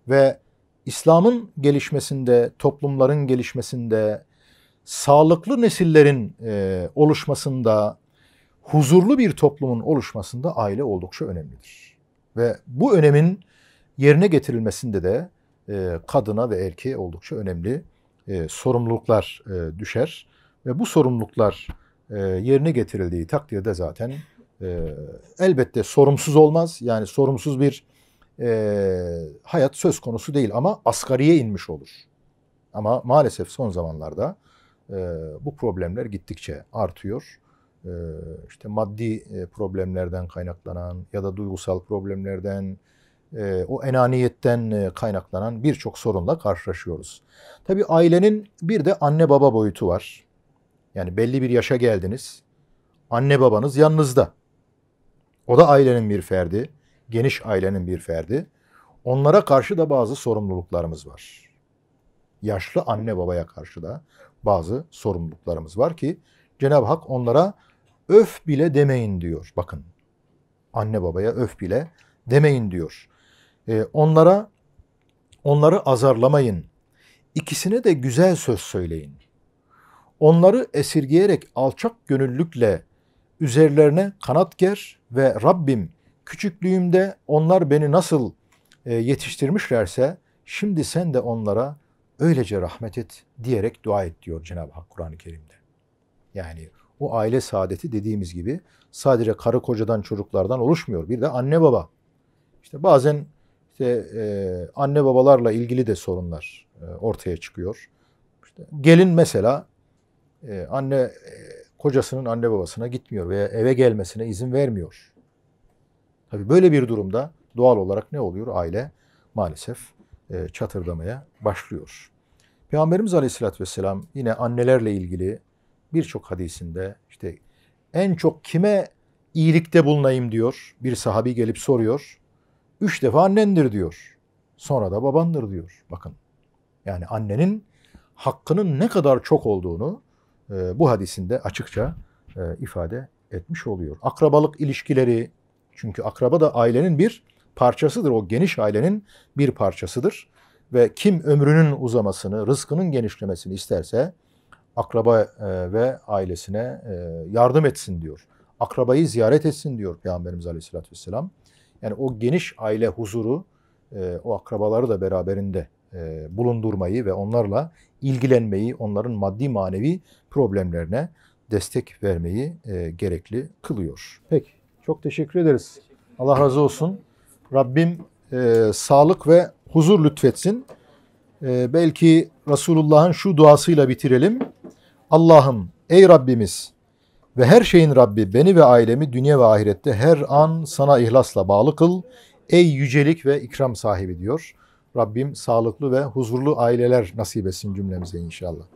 Ve İslam'ın gelişmesinde, toplumların gelişmesinde, sağlıklı nesillerin e, oluşmasında, huzurlu bir toplumun oluşmasında aile oldukça önemlidir. Ve bu önemin yerine getirilmesinde de kadına ve erkeğe oldukça önemli sorumluluklar düşer. Ve bu sorumluluklar yerine getirildiği takdirde zaten e, elbette sorumsuz olmaz. Yani sorumsuz bir e, hayat söz konusu değil ama asgariye inmiş olur. Ama maalesef son zamanlarda e, bu problemler gittikçe artıyor. E, işte maddi e, problemlerden kaynaklanan ya da duygusal problemlerden, e, o enaniyetten e, kaynaklanan birçok sorunla karşılaşıyoruz. Tabii ailenin bir de anne baba boyutu var. Yani belli bir yaşa geldiniz. Anne babanız yanınızda. O da ailenin bir ferdi, geniş ailenin bir ferdi. Onlara karşı da bazı sorumluluklarımız var. Yaşlı anne babaya karşı da bazı sorumluluklarımız var ki Cenab-ı Hak onlara öf bile demeyin diyor. Bakın anne babaya öf bile demeyin diyor. Ee, onlara onları azarlamayın. İkisine de güzel söz söyleyin. Onları esirgeyerek alçak gönüllükle üzerlerine kanat ger ve Rabbim küçüklüğümde onlar beni nasıl e, yetiştirmişlerse şimdi sen de onlara öylece rahmet et diyerek dua et diyor Cenab-ı Hak Kur'an-ı Kerim'de. Yani o aile saadeti dediğimiz gibi sadece karı kocadan çocuklardan oluşmuyor. Bir de anne baba. İşte bazen işte e, anne babalarla ilgili de sorunlar e, ortaya çıkıyor. İşte gelin mesela anne kocasının anne babasına gitmiyor veya eve gelmesine izin vermiyor. Tabii böyle bir durumda doğal olarak ne oluyor? Aile maalesef e, çatırdamaya başlıyor. Peygamberimiz Aleyhisselatü Vesselam yine annelerle ilgili birçok hadisinde işte en çok kime iyilikte bulunayım diyor. Bir sahabi gelip soruyor. Üç defa annendir diyor. Sonra da babandır diyor. Bakın yani annenin hakkının ne kadar çok olduğunu e, bu hadisinde açıkça e, ifade etmiş oluyor. Akrabalık ilişkileri çünkü akraba da ailenin bir parçasıdır. O geniş ailenin bir parçasıdır. Ve kim ömrünün uzamasını, rızkının genişlemesini isterse akraba e, ve ailesine yardım etsin diyor. Akrabayı ziyaret etsin diyor Peygamberimiz Aleyhisselatü Vesselam. Yani o geniş aile huzuru, o akrabaları da beraberinde bulundurmayı ve onlarla ilgilenmeyi, onların maddi manevi problemlerine destek vermeyi e, gerekli kılıyor. Peki, çok teşekkür ederiz. Allah razı olsun. Rabbim e, sağlık ve huzur lütfetsin. E, belki Resulullah'ın şu duasıyla bitirelim. Allah'ım ey Rabbimiz ve her şeyin Rabbi beni ve ailemi dünya ve ahirette her an sana ihlasla bağlı kıl. Ey yücelik ve ikram sahibi diyor. Rabbim sağlıklı ve huzurlu aileler nasip etsin cümlemize inşallah.